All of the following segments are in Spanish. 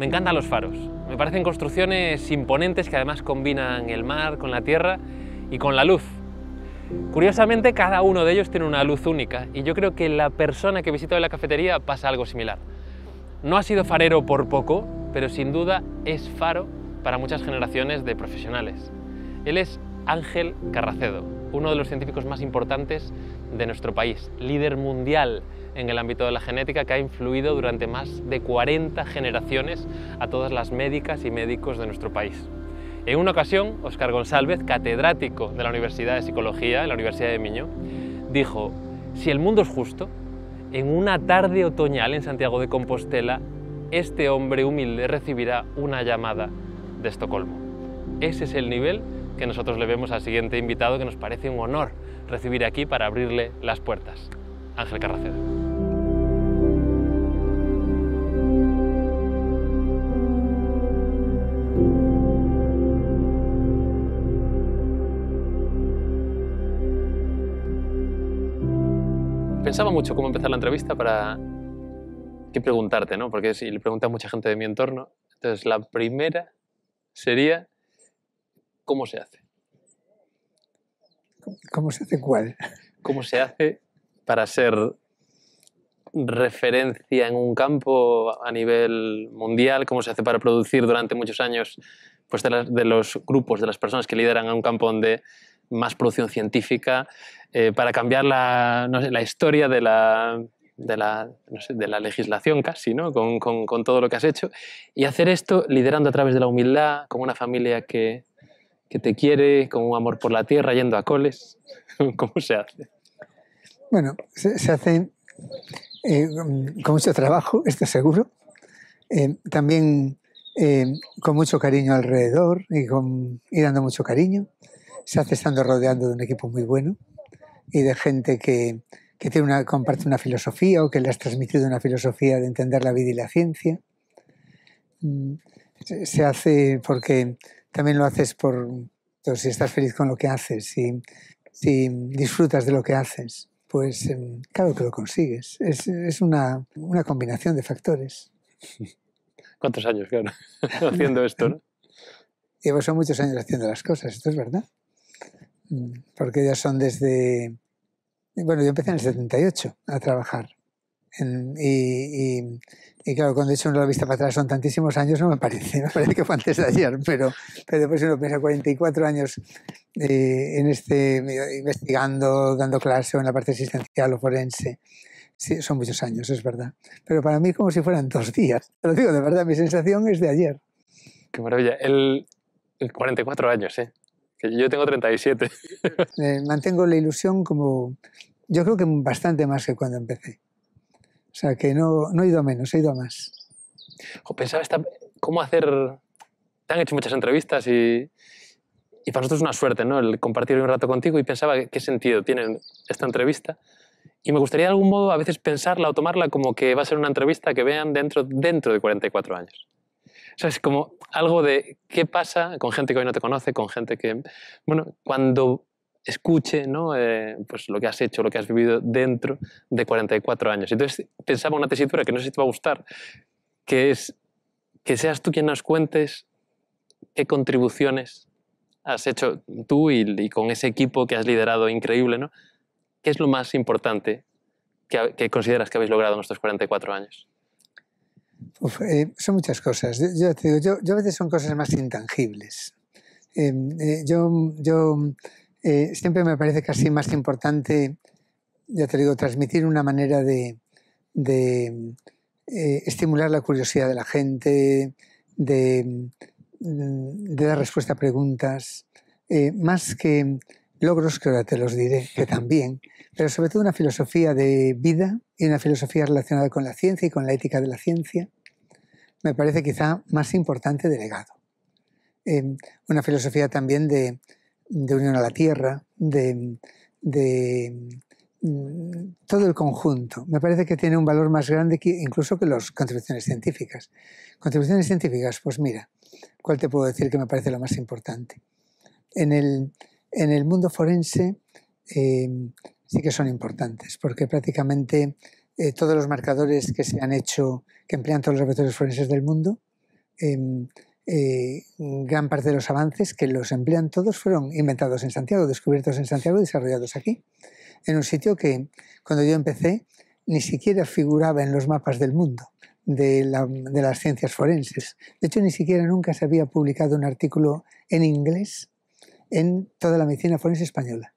Me encantan los faros. Me parecen construcciones imponentes que además combinan el mar con la tierra y con la luz. Curiosamente, cada uno de ellos tiene una luz única y yo creo que la persona que visita en la cafetería pasa algo similar. No ha sido farero por poco, pero sin duda es faro para muchas generaciones de profesionales. Él es Ángel Carracedo, uno de los científicos más importantes de nuestro país, líder mundial en el ámbito de la genética que ha influido durante más de 40 generaciones a todas las médicas y médicos de nuestro país. En una ocasión, Óscar González, catedrático de la Universidad de Psicología, en la Universidad de Miño, dijo, si el mundo es justo, en una tarde otoñal en Santiago de Compostela, este hombre humilde recibirá una llamada de Estocolmo. Ese es el nivel que nosotros le vemos al siguiente invitado que nos parece un honor recibir aquí para abrirle las puertas. Ángel Carracedo. pensaba mucho cómo empezar la entrevista para preguntarte, ¿no? Porque si le preguntas a mucha gente de mi entorno, entonces la primera sería ¿cómo se hace? ¿Cómo se hace cuál? ¿Cómo se hace para ser referencia en un campo a nivel mundial? ¿Cómo se hace para producir durante muchos años pues de, los grupos, de las personas que lideran a un campo donde más producción científica, eh, para cambiar la, historia de la, legislación casi, ¿no? Con, todo lo que has hecho. Y hacer esto liderando a través de la humildad, con una familia que, te quiere, con un amor por la tierra, yendo a coles. ¿Cómo se hace? Bueno, se, hace eh, con mucho trabajo, esto seguro. Eh, también con mucho cariño alrededor y, dando mucho cariño. Se hace estando rodeando de un equipo muy bueno y de gente que, que tiene una, comparte una filosofía o que le has transmitido una filosofía de entender la vida y la ciencia. Mm, se hace porque también lo haces por pues, si estás feliz con lo que haces, si, si disfrutas de lo que haces, pues em, claro que lo consigues. Es, es una, una, combinación de factores. ¿Cuántos años, claro, haciendo esto, no? Llevo son muchos años haciendo las cosas, esto es verdad porque ya son desde... Bueno, yo empecé en el 78 a trabajar. y, claro, cuando de hecho una vista para atrás son tantísimos años, no me parece, me parece que fue antes de ayer, pero, pero después pues uno piensa 44 años eh, en este, investigando, dando clase en la parte existencial o forense. Sí, son muchos años, es verdad. Pero para mí como si fueran dos días. Te lo digo, de verdad, mi sensación es de ayer. Qué maravilla. el 44 años, ¿eh? yo tengo 37. Eh, mantengo la ilusión como, yo creo que bastante más que cuando empecé. O sea, que no, no he ido a menos, he ido a más. O pensaba, ¿cómo hacer...? Te han hecho muchas entrevistas y, y para nosotros es una suerte, ¿no? El compartir un rato contigo y pensaba qué sentido tiene esta entrevista. Y me gustaría de algún modo a veces pensarla o tomarla como que va a ser una entrevista que vean dentro, dentro de 44 años es como algo de qué pasa con gente que hoy no te conoce, con gente que, bueno, cuando escuche ¿no? Eh, pues lo que has hecho, lo que has vivido dentro de 44 años. Entonces pensaba una tesitura que no sé si te va a gustar, que es que seas tú quien nos cuentes qué contribuciones has hecho tú y, con ese equipo que has liderado increíble, ¿no? ¿Qué es lo más importante que, que consideras que habéis logrado en estos 44 años? Eh, son muchas cosas. Yo, a veces son cosas más intangibles. Em, eh, yo yo eh, siempre me parece casi más importante, ya te digo, transmitir una manera de, estimular la curiosidad de la gente, de, mm, de dar respuesta a preguntas, más que logros que ahora te los diré, que también, pero sobre todo una filosofía de vida y una filosofía relacionada con la ciencia y con la ética de la ciencia, me parece quizá más importante de legado. Em, una filosofía también de, unión a la tierra, de, mm, todo el conjunto. Me parece que tiene un valor más grande que, incluso que las contribuciones científicas. Contribuciones científicas, pues mira, ¿cuál te puedo decir que me parece lo más importante? En el, en el mundo forense eh, sí que son importantes, porque prácticamente eh, todos los marcadores que se han hecho, que emplean todos los laboratorios forenses del mundo, em, eh, gran parte de los avances que los emplean todos fueron inventados en Santiago, descubiertos en Santiago y desarrollados aquí, en un sitio que cuando yo empecé ni siquiera figuraba en los mapas del mundo. de, las ciencias forenses. De hecho, ni siquiera nunca se había publicado un artículo en inglés en toda la medicina forense española.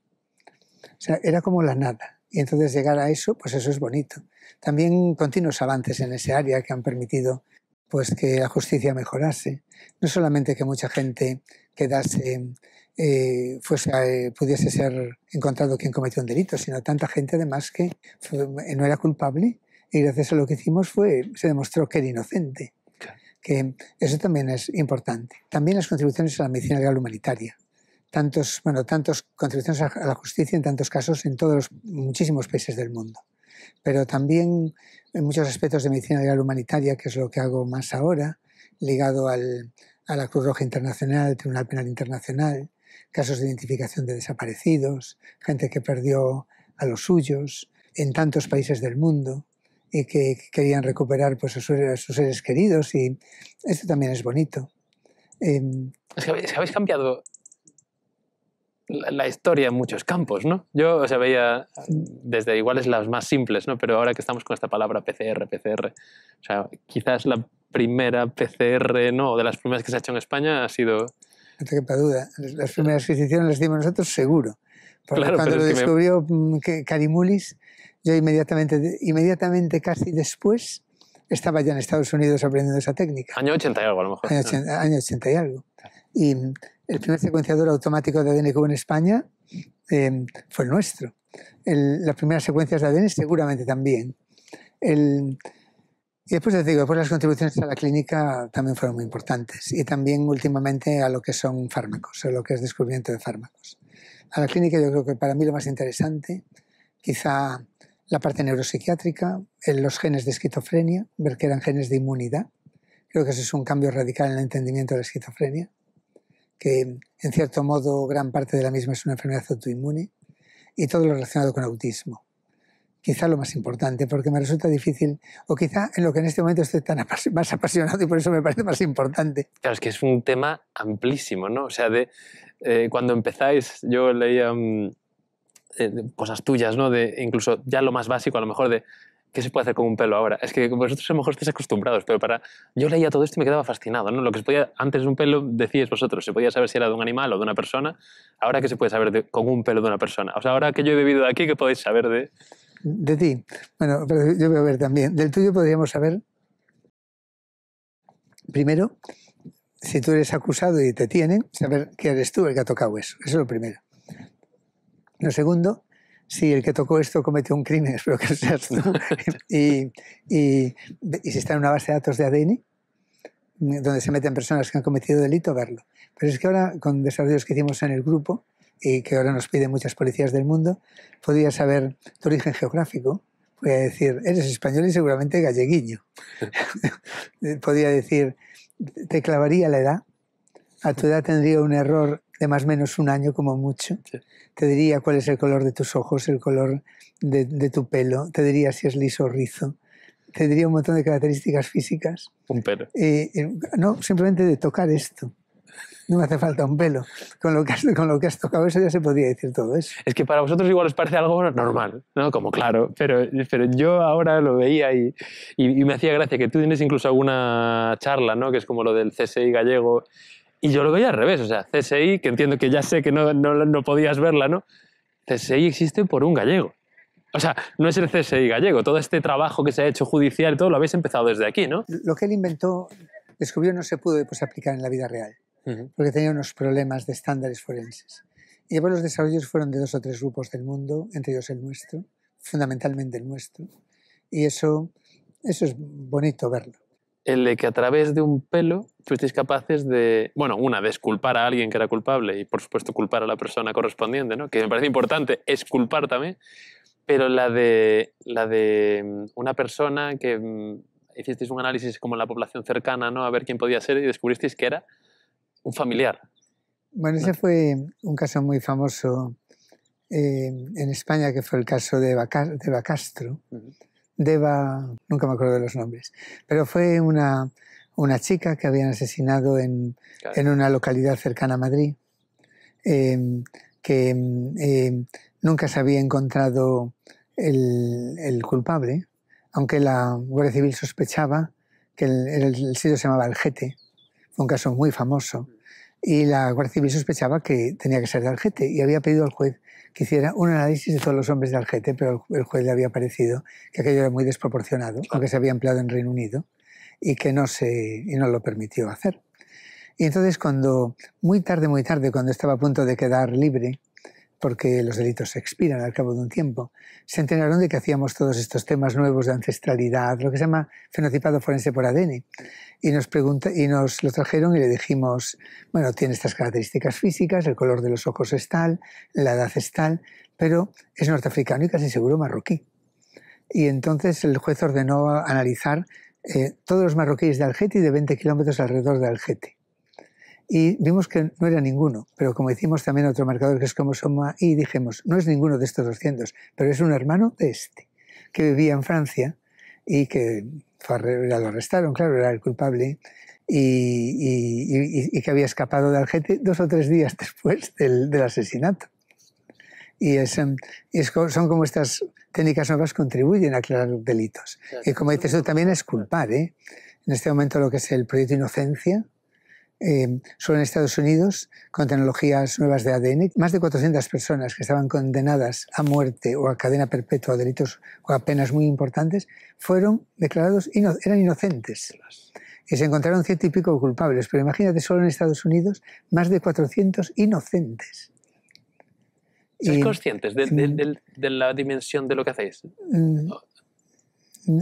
O sea, era como la nada. Y entonces llegar a eso, pues eso es bonito. También continuos avances en ese área que han permitido pues que la justicia mejorase. No solamente que mucha gente quedase, eh, fuese, eh, pudiese ser encontrado quien cometió un delito, sino tanta gente además que eh, no era culpable y gracias a lo que hicimos fue, se demostró que era inocente. Que eso también es importante. También las contribuciones a la medicina legal humanitaria tantos, bueno, tantos contribuciones a la justicia en tantos casos en todos muchísimos países del mundo. Pero también en muchos aspectos de medicina legal humanitaria, que es lo que hago más ahora, ligado al, a la Cruz Roja Internacional, Tribunal Penal Internacional, casos de identificación de desaparecidos, gente que perdió a los suyos en tantos países del mundo y que querían recuperar pues, a, sus, sus seres queridos y esto también es bonito. Em, habéis cambiado la, historia en muchos campos, ¿no? Yo o sea, veía desde iguales las más simples, ¿no? Pero ahora que estamos con esta palabra PCR, PCR, o sea, quizás la primera PCR, ¿no? O de las primeras que se ha hecho en España ha sido... No te quepa duda, las primeras que las dimos nosotros seguro. Porque claro, cuando lo descubrió mm, que yo inmediatamente, inmediatamente casi después estaba ya en Estados Unidos aprendiendo esa técnica. Año 80 y algo, a lo mejor. Año, 80, año 80 y algo. Y el primer secuenciador automático de ADN que hubo en España em, fue el nuestro. las primeras secuencias de ADN seguramente también. y después les digo, después las contribuciones a la clínica también fueron muy importantes y también últimamente a lo que son fármacos, a lo que es descubrimiento de fármacos. A la clínica yo creo que para mí lo más interesante, quizá la parte neuropsiquiátrica, los genes de esquizofrenia, ver que eran genes de inmunidad. Creo que eso es un cambio radical en el entendimiento de la esquizofrenia que en cierto modo gran parte de la misma es una enfermedad autoinmune, y todo lo relacionado con autismo. Quizá lo más importante, porque me resulta difícil, o quizá en lo que en este momento estoy tan más apasionado y por eso me parece más importante. Claro, es que es un tema amplísimo, ¿no? O sea, de, eh, cuando empezáis, yo leía mm, eh, cosas tuyas, ¿no? De incluso ya lo más básico, a lo mejor de ¿qué se puede hacer con un pelo ahora? Es que vosotros a lo mejor estáis acostumbrados, pero para... Yo leía todo esto y me quedaba fascinado, ¿no? Lo que se podía antes de un pelo decíais vosotros, se podía saber si era de un animal o de una persona, ahora qué se puede saber con un pelo de una persona. O sea, ahora que yo he vivido aquí, ¿qué podéis saber de...? De ti. Bueno, pero yo voy a ver también. Del tuyo podríamos saber, primero, si tú eres acusado y te tienen, saber que eres tú el que ha tocado eso. Eso es lo primero. Lo segundo, sí, el que tocó esto cometió un crimen, espero que seas tú. y, si está en una base de datos de ADN, donde se meten personas que han cometido delito, verlo. Pero es que ahora, con desarrollos que hicimos en el grupo, y que ahora nos piden muchas policías del mundo, podría saber tu origen geográfico, podría decir, eres español y seguramente galleguiño. podría decir, te clavaría la edad, a tu edad tendría un error de más o menos un año como mucho. Te diría cuál es el color de tus ojos, el color de, tu pelo, te diría si es liso o rizo, te diría un montón de características físicas. Un pelo. Eh, eh, no, simplemente de tocar esto. No me hace falta un pelo. Con lo, que has, con lo que has tocado eso ya se podría decir todo eso. Es que para vosotros igual os parece algo normal, ¿no? Como claro, pero, pero yo ahora lo veía y, y me hacía gracia que tú tienes incluso alguna charla, ¿no? Que es como lo del CSI gallego, y yo lo veía al revés, o sea, CSI, que entiendo que ya sé que no, no, no podías verla, ¿no? CSI existe por un gallego. O sea, no es el CSI gallego, todo este trabajo que se ha hecho judicial y todo lo habéis empezado desde aquí, ¿no? Lo que él inventó, descubrió, no se pudo pues aplicar en la vida real, porque tenía unos problemas de estándares forenses. Y después los desarrollos fueron de dos o tres grupos del mundo, entre ellos el nuestro, fundamentalmente el nuestro. Y eso, eso es bonito verlo el de que a través de un pelo fuisteis capaces de, bueno, una, de esculpar a alguien que era culpable y por supuesto culpar a la persona correspondiente, ¿no? que me parece importante, esculpar también, pero la de, la de mm, una persona que mm, hicisteis un análisis como la población cercana, ¿no? a ver quién podía ser y descubristeis que era un familiar. Bueno, ese ah. fue un caso muy famoso eh, en España, que fue el caso de, de Bacastro. Deba, nunca me acuerdo de los nombres, pero fue una, chica que habían asesinado en, una localidad cercana a Madrid, em, que em, em, nunca se había encontrado el, culpable, aunque la Guardia Civil sospechaba que el, sitio se llamaba Algete, fue un caso muy famoso, y la Guardia Civil sospechaba que tenía que ser de Algete y había pedido al juez que hiciera un análisis de todos los hombres de Algete, pero el juez le había parecido que aquello era muy desproporcionado, o aunque se había empleado en Reino Unido, y que no, se, y no lo permitió hacer. Y entonces cuando, muy tarde, muy tarde, cuando estaba a punto de quedar libre, porque los delitos se expiran al cabo de un tiempo, se enteraron de que hacíamos todos estos temas nuevos de ancestralidad, lo que se llama fenotipado forense por ADN. Y nos, lo trajeron y le dijimos, bueno, tiene estas características físicas, el color de los ojos es tal, la edad es tal, pero es norteafricano y casi seguro marroquí. Y entonces el juez ordenó analizar eh, todos los marroquíes de Algete y de 20 kilómetros alrededor de Algete y vimos que no era ninguno, pero como hicimos también otro marcador que es como Soma, Y, dijimos, no es ninguno de estos 200, pero es un hermano de este, que vivía en Francia y que lo arrestaron, claro, era el culpable, y, y, que había escapado de Algete dos o tres días después del, asesinato. Y es, em, son como estas técnicas nuevas contribuyen a aclarar delitos. Y como dices eso también es culpar. ¿eh? En este momento lo que es el proyecto Inocencia, eh, solo en Estados Unidos, con tecnologías nuevas de ADN, más de 400 personas que estaban condenadas a muerte o a cadena perpetua, a delitos o a penas muy importantes, fueron declarados, eran inocentes. Y se encontraron ciento y pico culpables, pero imagínate solo en Estados Unidos, más de 400 inocentes. Inconscientes conscientes de, mm. de, la dimensión de lo que hacéis? Mm.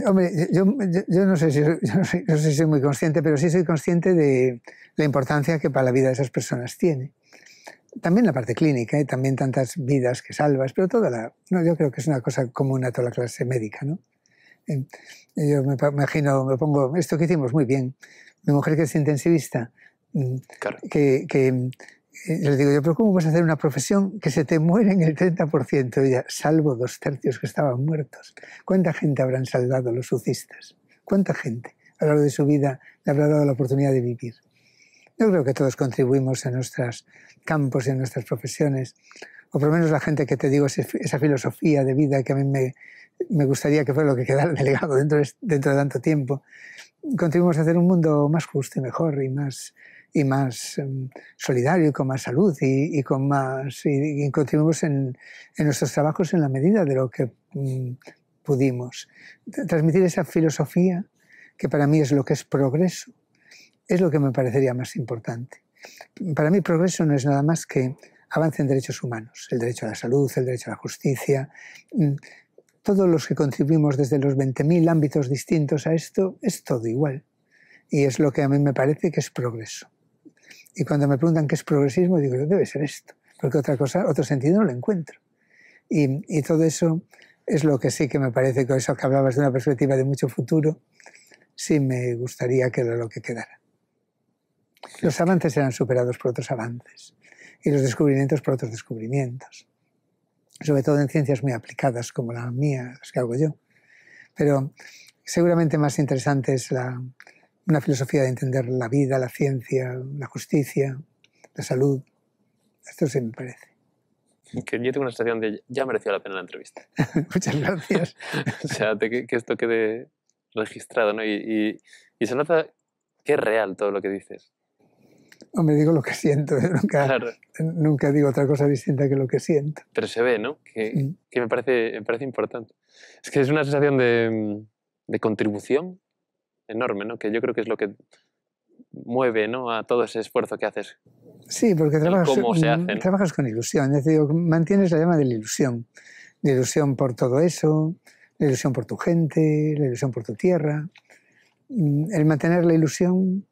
Hombre, yo, no sé si, soy muy consciente, pero sí soy consciente de la importancia que para la vida de esas personas tiene. También la parte clínica ¿eh? también tantas vidas que salvas, pero toda la... No, yo creo que es una cosa común a toda la clase médica, ¿no? Yo me imagino, me pongo, esto que hicimos muy bien, mi mujer que es intensivista, mm, que, que, eh, les digo yo, pero ¿cómo vas a hacer una profesión que se te muere en el 30%? ya salvo dos tercios que estaban muertos. ¿Cuánta gente habrán salvado los sucistas? ¿Cuánta gente a lo largo de su vida le habrá dado la oportunidad de vivir? Yo creo que todos contribuimos en nuestros campos y en nuestras profesiones, o por lo menos la gente que te digo esa filosofía de vida que a mí me, gustaría que fuera lo que quedara delegado dentro dentro de tanto tiempo, contribuimos a hacer un mundo más justo y mejor y más y más em, solidario y con más salud y, con más y, continuamos en, nuestros trabajos en la medida de lo que mm, pudimos. Transmitir esa filosofía que para mí es lo que es progreso, es lo que me parecería más importante. Para mí progreso no es nada más que avance en derechos humanos, el derecho a la salud, el derecho a la justicia. Mm, todos los que contribuimos desde los 20.000 ámbitos distintos a esto es todo igual. Y es lo que a mí me parece que es progreso. Y cuando me preguntan qué es progresismo, digo, debe ser esto, porque otra cosa, otro sentido no lo encuentro. Y, todo eso es lo que sí que me parece que eso que hablabas de una perspectiva de mucho futuro, sí me gustaría que era lo que quedara. Los avances eran superados por otros avances y los descubrimientos por otros descubrimientos, sobre todo en ciencias muy aplicadas como la mía, las que hago yo. Pero seguramente más interesante es la, una filosofía de entender la vida, la ciencia, la justicia, la salud. Esto se me parece. Que yo tengo una sensación de ya mereció la pena la entrevista. Muchas gracias. o sea, que esto quede registrado, ¿no? Y, se nota que es real todo lo que dices. Hombre, digo lo que siento, ¿eh? nunca, nunca digo otra cosa distinta que lo que siento. Pero se ve, ¿no? Que, me, parece, me parece importante. Es que es una sensación de, de contribución enorme, ¿no? que yo creo que es lo que mueve ¿no? a todo ese esfuerzo que haces. Sí, porque trabajas, trabajas con ilusión, es decir, mantienes la llama de la ilusión, la ilusión por todo eso, la ilusión por tu gente, la ilusión por tu tierra. Mm, el mantener la ilusión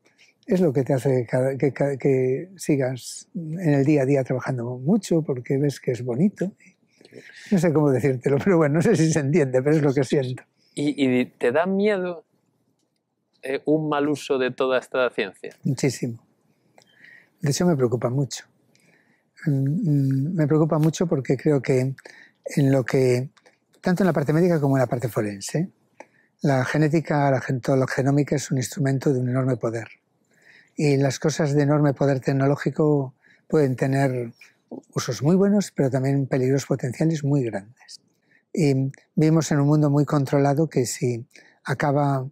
es lo que te hace que, sigas en el día a día trabajando mucho porque ves que es bonito. No sé cómo decírtelo, pero bueno, no sé si se entiende, pero es lo que siento. ¿Y, y te da miedo eh, un mal uso de toda esta ciencia? Muchísimo. De eso me preocupa mucho. Mm, mm, me preocupa mucho porque creo que en lo que, tanto en la parte médica como en la parte forense, la genética, la, la genómica es un instrumento de un enorme poder. Y las cosas de enorme poder tecnológico pueden tener usos muy buenos, pero también peligros potenciales muy grandes. Y vivimos en un mundo muy controlado que si acaba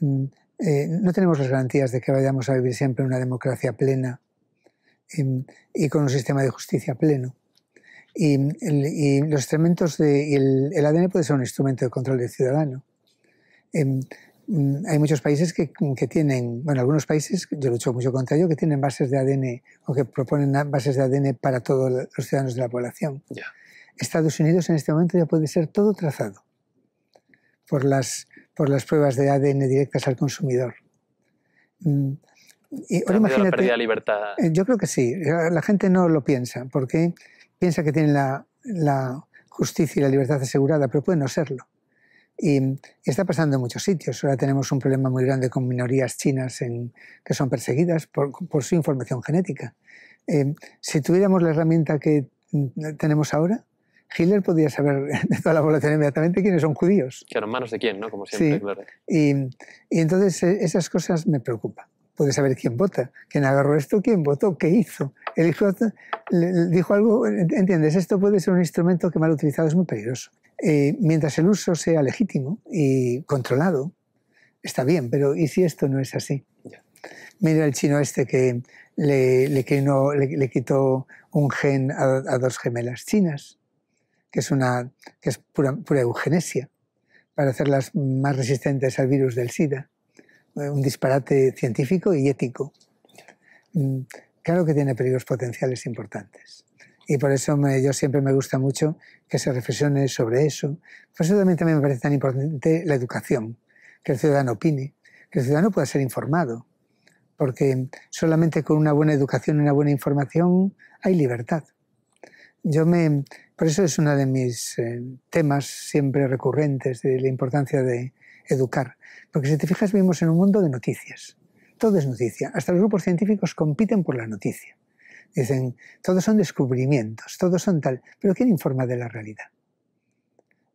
Mm, eh, no tenemos las garantías de que vayamos a vivir siempre una democracia plena em, y, con un sistema de justicia pleno. Y, los instrumentos de, el, ADN puede ser un instrumento de control del ciudadano. Em, mm, hay muchos países que, tienen, bueno, algunos países, yo lucho mucho contra ello, que tienen bases de ADN o que proponen bases de ADN para todos los ciudadanos de la población. Estados Unidos en este momento ya puede ser todo trazado por las por las pruebas de ADN directas al consumidor. Mm, y libertad. Eh, yo creo que sí. La gente no lo piensa porque piensa que tiene la, justicia y la libertad asegurada, pero puede no serlo. Y, está pasando en muchos sitios. Ahora tenemos un problema muy grande con minorías chinas que son perseguidas por, su información genética. Eh, si tuviéramos la herramienta que mm, tenemos ahora, Hitler podía saber de toda la población inmediatamente quiénes son judíos. eran manos de quién, ¿no? Como siempre, sí. claro. Y, y entonces eh, esas cosas me preocupan. Puede saber quién vota, quién agarró esto, quién votó, qué hizo. El hijo dijo algo, ¿entiendes? Esto puede ser un instrumento que mal utilizado es muy peligroso. Eh, mientras el uso sea legítimo y controlado, está bien, pero ¿y si esto no es así? Mira el chino este que le, le, quitó un gen a dos gemelas chinas que es, una, que es pura, eugenesia, para hacerlas más resistentes al virus del SIDA. Eh, un disparate científico y ético. Mm, claro que tiene peligros potenciales importantes. Y por eso yo siempre me gusta mucho que se reflexione sobre eso. Por eso también me parece tan importante la educación, que el ciudadano opine, que el ciudadano pueda ser informado, porque solamente con una buena educación y una buena información hay libertad. Yo me, por eso es uno de mis eh, temas siempre recurrentes de la importancia de educar. Porque si te fijas, vivimos en un mundo de noticias. Todo es noticia. Hasta los grupos científicos compiten por la noticia. Dicen, todos son descubrimientos, todos son tal. Pero ¿quién informa de la realidad?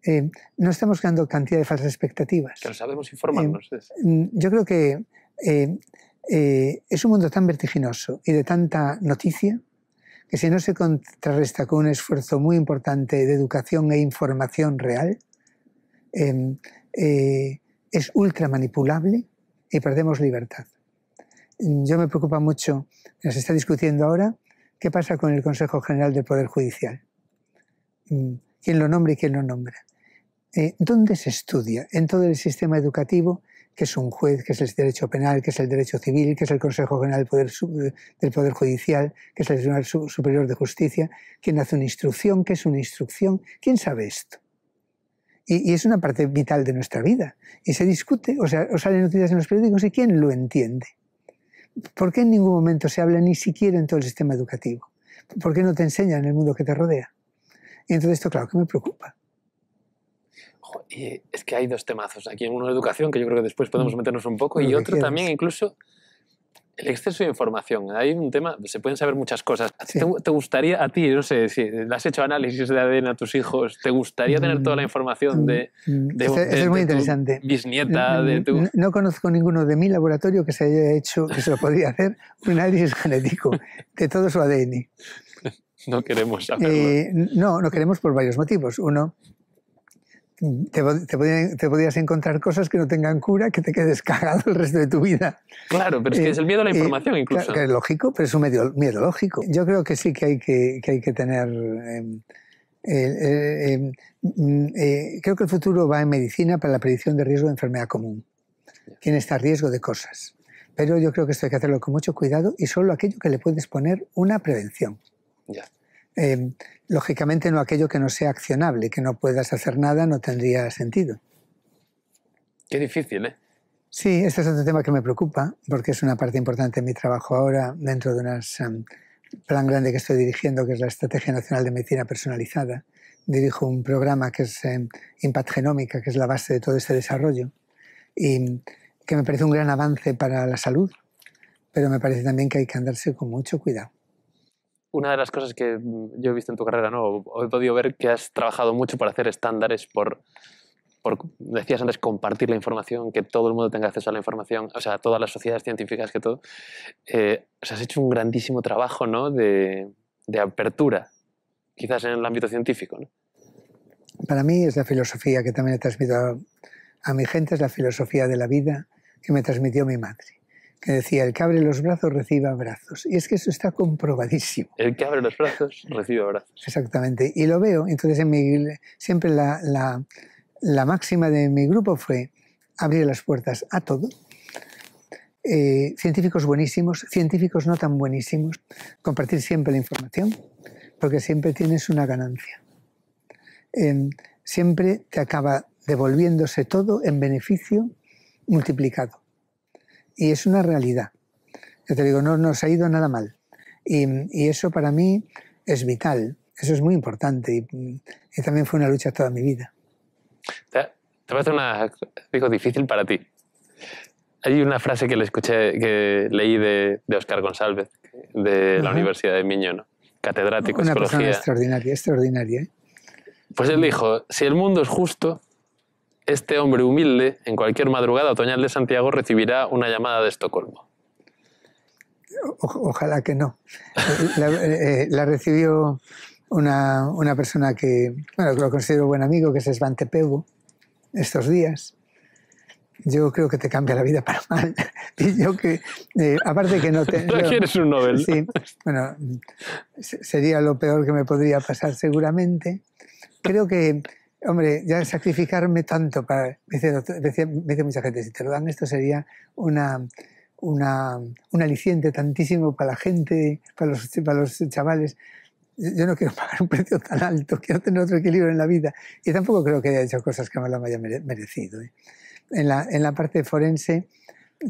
Eh, no estamos creando cantidad de falsas expectativas. Que sabemos informarnos. Eh, mm, yo creo que es un mundo tan vertiginoso y de tanta noticia que si no se contrarresta con un esfuerzo muy importante de educación e información real, em, eh, es ultra manipulable y perdemos libertad. Yo me preocupa mucho, se está discutiendo ahora, qué pasa con el Consejo General del Poder Judicial. Mm, ¿Quién lo nombra y quién lo nombra? Eh, ¿Dónde se estudia? ¿En todo el sistema educativo? que es un juez, que es el derecho penal, que es el derecho civil, que es el Consejo General del Poder, Judicial, que es el Tribunal Superior de Justicia, quién hace una instrucción, qué es una instrucción, quién sabe esto. Y, es una parte vital de nuestra vida. Y se discute, o sea, o salen noticias en los periódicos y quién lo entiende. ¿Por qué en ningún momento se habla ni siquiera en todo el sistema educativo? ¿Por qué no te enseñan en el mundo que te rodea? Y entonces esto, claro, que me preocupa es que hay dos temazos aquí. Uno de educación, que yo creo que después podemos mm. meternos un poco, y otro también incluso el exceso de información. Hay un tema, se pueden saber muchas cosas. ¿Te, gustaría a ti, no sé, si has hecho análisis de ADN a tus hijos, te gustaría tener toda la mm. información mm. de, es muy interesante. bisnieta? No, de no, conozco ninguno de mi laboratorio que se haya hecho, que se lo podría hacer, un análisis genético de todo su ADN. No queremos saberlo. Eh, no, no queremos por varios motivos. Uno, te, te, podías encontrar cosas que no tengan cura, que te quedes cagado el resto de tu vida. Claro, pero es que eh, es el miedo a la información incluso. Claro, que es lógico, pero es un miedo lógico. Yo creo que sí que hay que, que, hay que tener... Em, em, mm, eh, creo que el futuro va en medicina para la predicción de riesgo de enfermedad común. ¿Quién está a riesgo de cosas? Pero yo creo que esto hay que hacerlo con mucho cuidado y solo aquello que le puedes poner una prevención. Ya. Em, lógicamente no aquello que no sea accionable, que no puedas hacer nada, no tendría sentido. Qué difícil, ¿eh? Sí, este es otro tema que me preocupa, porque es una parte importante de mi trabajo ahora dentro de un em, plan grande que estoy dirigiendo, que es la Estrategia Nacional de Medicina Personalizada. Dirijo un programa que es em, Impact Genómica, que es la base de todo este desarrollo, y que me parece un gran avance para la salud, pero me parece también que hay que andarse con mucho cuidado una de las cosas que mm, yo he visto en tu carrera, ¿no? he podido ver que has trabajado mucho para hacer estándares, por, por, decías antes, compartir la información, que todo el mundo tenga acceso a la información, o sea, todas las sociedades científicas, que todo. Eh, has hecho un grandísimo trabajo, ¿no? De, de apertura, quizás en el ámbito científico, Para mí es la filosofía que también he transmitido a, a mi gente, es la filosofía de la vida que me transmitió mi madre que decía, el que abre los brazos recibe abrazos. Y es que eso está comprobadísimo. El que abre los brazos recibe abrazos. Exactamente. Y lo veo. Entonces, en siempre la, máxima de mi grupo fue abrir las puertas a todo. Eh, científicos buenísimos, científicos no tan buenísimos, compartir siempre la información, porque siempre tienes una ganancia. Em, siempre te acaba devolviéndose todo en beneficio multiplicado y es una realidad. Yo te digo, no nos ha ido nada mal. Y, eso para mí es vital, eso es muy importante y, también fue una lucha toda mi vida. Te, parece una, digo, difícil para ti. Hay una frase que le escuché, que leí de, de Oscar González, de la Universidad de Miñón. catedrático psicología. Una persona extraordinaria, extraordinaria. ¿eh? Pues él dijo, si el mundo es justo, este hombre humilde, en cualquier madrugada otoñal de Santiago, recibirá una llamada de Estocolmo. ojalá que no. la, eh, eh, recibió una, persona que, bueno, que lo considero buen amigo, que es Svante estos días. Yo creo que te cambia la vida para mal. y yo que, eh, aparte que no te... un Nobel. Sí, bueno, sería lo peor que me podría pasar seguramente. Creo que hombre, ya sacrificarme tanto para... Me dice, mucha gente, si te lo dan esto sería una, un aliciente tantísimo para la gente, para los, para los chavales. Yo no quiero pagar un precio tan alto, quiero tener otro equilibrio en la vida. Y tampoco creo que haya hecho cosas que me lo haya merecido. ¿eh? En, la, parte forense,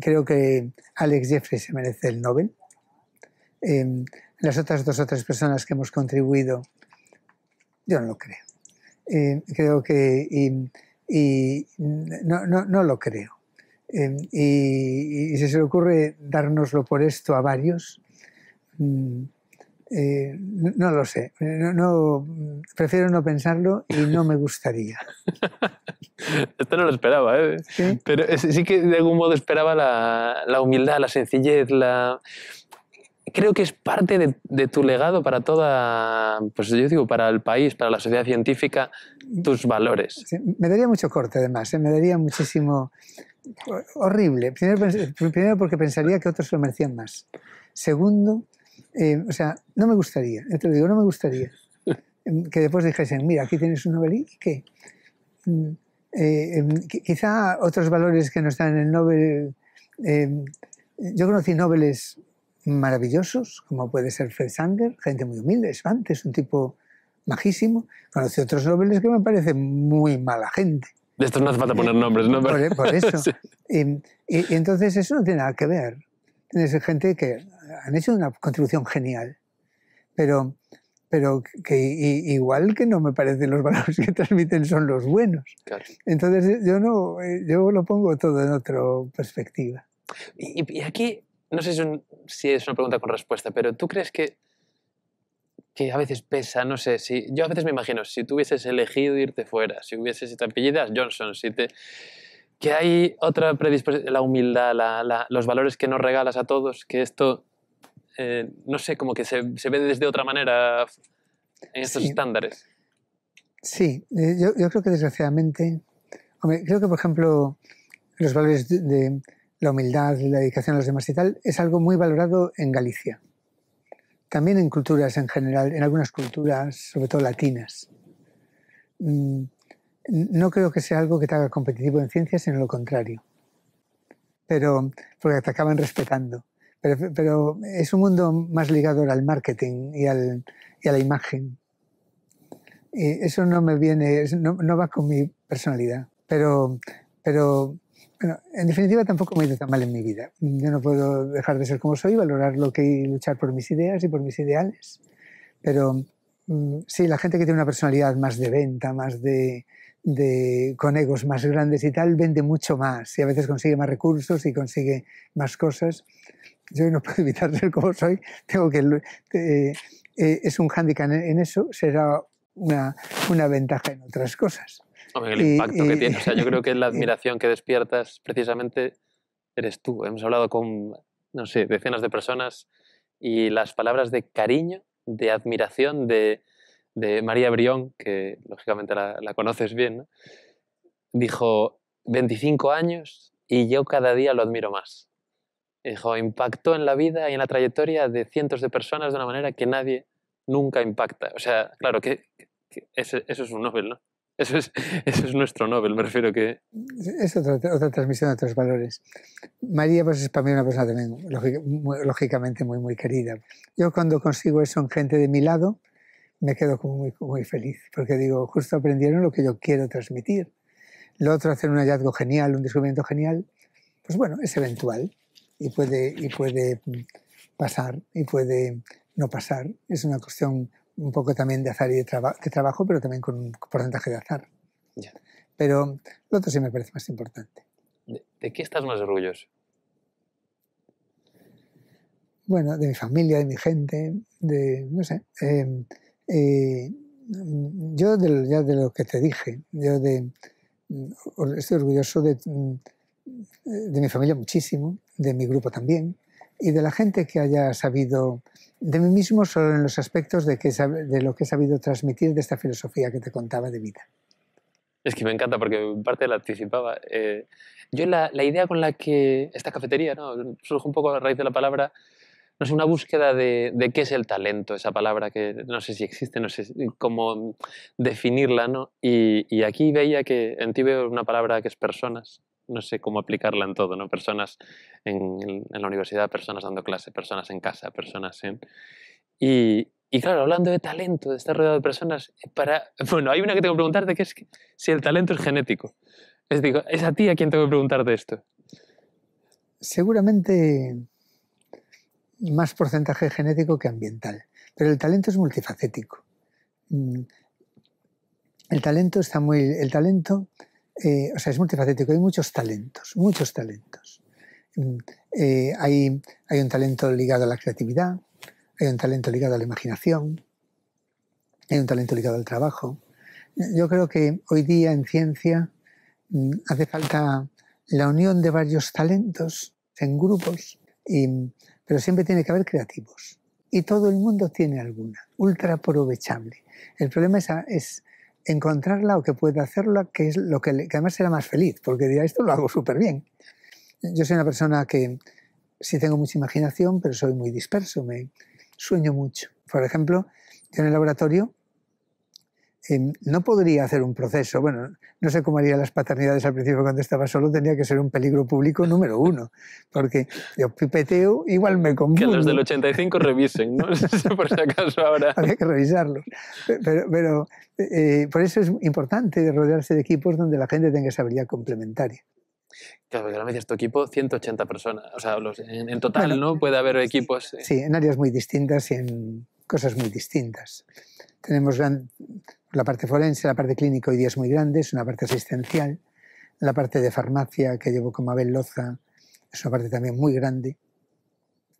creo que Alex Jeffrey se merece el Nobel. Em, las otras dos o tres personas que hemos contribuido, yo no lo creo. Eh, creo que y, no, no, no, lo creo. Eh, y, si se le ocurre dárnoslo por esto a varios, mm, eh, no lo sé. No, prefiero no pensarlo y no me gustaría. Esto no lo esperaba, ¿eh? Pero sí que de algún modo esperaba la, la humildad, la sencillez, la creo que es parte de, tu legado para toda, pues yo digo, para el país, para la sociedad científica, tus valores. me daría mucho corte, además, ¿eh? me daría muchísimo... Horrible. Primero, porque pensaría que otros lo merecían más. Segundo, eh, o sea, no me gustaría, yo te lo digo, no me gustaría que después dijesen, mira, aquí tienes un Nobel y qué. Mm, eh, em, quizá otros valores que no están en el Nobel... yo conocí Nobeles maravillosos, como puede ser Fred Sanger, gente muy humilde, Svante es un tipo majísimo. Conocí otros nobles que me parecen muy mala gente. De estos no hace falta poner nombres, ¿no? Por, eh, eso. y, entonces eso no tiene nada que ver. Tienes gente que han hecho una contribución genial, pero, pero que igual que no me parecen los valores que transmiten son los buenos. Entonces yo no, yo lo pongo todo en otra perspectiva. Y, aquí no sé si, es una pregunta con respuesta, pero ¿tú crees que, que a veces pesa? No sé, si yo a veces me imagino, si tú hubieses elegido irte fuera, si hubieses, esta a Johnson, si te... Que hay otra predisposición, la humildad, los valores que nos regalas a todos, que esto, eh, no sé, como que se, ve desde otra manera en estos estándares. Sí, eh, yo, creo que desgraciadamente, creo que por ejemplo los valores de la humildad, la dedicación a los demás y tal, es algo muy valorado en Galicia. También en culturas en general, en algunas culturas, sobre todo latinas. Mm, no creo que sea algo que te haga competitivo en ciencias, sino lo contrario. Pero, porque te acaban respetando. Pero, es un mundo más ligado al marketing y, al, y a la imagen. Y eso no me viene, no, va con mi personalidad. Pero, pero bueno, en definitiva tampoco me he ido tan mal en mi vida. Yo no puedo dejar de ser como soy, valorar lo que y luchar por mis ideas y por mis ideales. Pero mm, sí, la gente que tiene una personalidad más de venta, más de, con egos más grandes y tal, vende mucho más y a veces consigue más recursos y consigue más cosas. Yo no puedo evitar ser como soy, tengo que... Eh, eh, es un hándicap en eso, será una ventaja en otras cosas. Hombre, el impacto que tiene. O sea, yo creo que la admiración que despiertas precisamente eres tú. Hemos hablado con, no sé, decenas de personas y las palabras de cariño, de admiración de, de María Brión, que lógicamente la, conoces bien, ¿no? dijo 25 años y yo cada día lo admiro más. Dijo, impactó en la vida y en la trayectoria de cientos de personas de una manera que nadie nunca impacta. O sea, claro, que, eso es un Nobel, ¿no? Eso es, nuestro Nobel, me refiero que... Es otra, transmisión de otros valores. María pues, es para mí una persona también, lógicamente, muy, muy querida. Yo cuando consigo eso en gente de mi lado, me quedo como muy, muy feliz, porque digo, justo aprendieron lo que yo quiero transmitir. Lo otro, hacer un hallazgo genial, un descubrimiento genial, pues bueno, es eventual y puede, y puede mm, pasar y puede no pasar. Es una cuestión un poco también de azar y de, trabajo, pero también con un porcentaje de azar. Pero lo otro sí me parece más importante. ¿De, qué estás más orgulloso? Bueno, de mi familia, de mi gente, de, no sé. Em, eh, yo de, ya de lo que te dije, yo de, mm, estoy orgulloso mm, de mi familia muchísimo, de mi grupo también, y de la gente que haya sabido de mí mismo solo en los aspectos de, lo que he sabido transmitir de esta filosofía que te contaba de vida. Es que me encanta porque en parte la anticipaba. Eh, yo la, idea con la que esta cafetería surge un poco a raíz de la palabra, no es una búsqueda de, qué es el talento, esa palabra que no sé si existe, no sé cómo definirla, ¿no? y aquí veía que en ti veo una palabra que es personas, no sé cómo aplicarla en todo, ¿no? Personas en, la universidad, personas dando clase, personas en casa, personas en... Y, claro, hablando de talento, de estar rodeado de personas, eh, para... Bueno, hay una que tengo que preguntarte que es si el talento es genético. Es, digo, es a ti a quien tengo que preguntar de esto. Seguramente más porcentaje genético que ambiental, pero el talento es multifacético. Mm, el talento está muy... El talento eh, o sea, es multifacético, hay muchos talentos, muchos talentos. Mm, eh, hay, hay un talento ligado a la creatividad, hay un talento ligado a la imaginación, hay un talento ligado al trabajo. Yo creo que hoy día en ciencia mm, hace falta la unión de varios talentos en grupos, pero siempre tiene que haber creativos. Y todo el mundo tiene alguna, ultra aprovechable. El problema es encontrarla o que pueda hacerla, que es lo que, además será más feliz, porque dirá, esto lo hago súper bien. Yo soy una persona que sí tengo mucha imaginación, pero soy muy disperso, me sueño mucho. Por ejemplo, yo en el laboratorio no podría hacer un proceso. Bueno, no sé cómo haría las paternidades al principio cuando estaba solo, tenía que ser un peligro público número uno, porque yo pipeteo, igual me confundo. Que los del 85 revisen, ¿no? por si acaso ahora. Había que revisarlos. Pero, eh, por eso es importante rodearse de equipos donde la gente tenga esa habilidad complementaria. Claro, porque ahora me dices tu equipo, 180 personas. O sea, en, total, ¿no? Puede haber equipos. Eh. Sí, en áreas muy distintas y en cosas muy distintas. Tenemos gran, la parte forense, la parte clínica hoy día es muy grande, es una parte asistencial. La parte de farmacia que llevo con Mabel Loza es una parte también muy grande.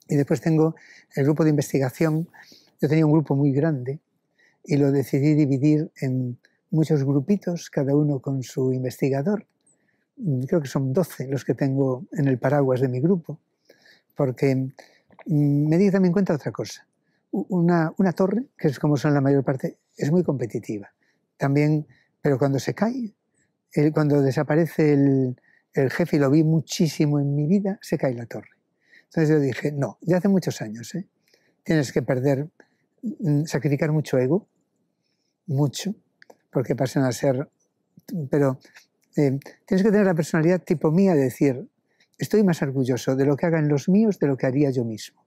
Y después tengo el grupo de investigación. Yo tenía un grupo muy grande y lo decidí dividir en muchos grupitos, cada uno con su investigador. Mm, creo que son 12 los que tengo en el paraguas de mi grupo, porque mm, me di también cuenta otra cosa una, torre, que es como son la mayor parte, es muy competitiva. También, pero cuando se cae, cuando desaparece el, jefe, y lo vi muchísimo en mi vida, se cae la torre. Entonces yo dije, no, ya hace muchos años, ¿eh? tienes que perder, mm, sacrificar mucho ego, mucho, porque pasan a ser, pero eh, tienes que tener la personalidad tipo mía de decir, estoy más orgulloso de lo que hagan los míos de lo que haría yo mismo.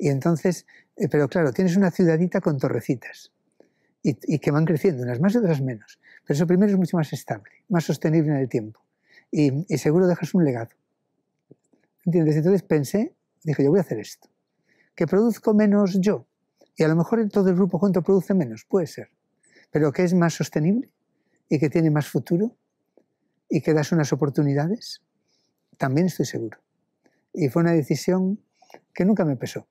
Y entonces, eh, pero claro, tienes una ciudadita con torrecitas y, que van creciendo, unas más y otras menos. Pero eso primero es mucho más estable, más sostenible en el tiempo. Y, seguro dejas un legado. ¿Entiendes? Entonces pensé, dije, yo voy a hacer esto. Que produzco menos yo. Y a lo mejor todo el grupo junto produce menos, puede ser. Pero que es más sostenible y que tiene más futuro y que das unas oportunidades, también estoy seguro. Y fue una decisión que nunca me pesó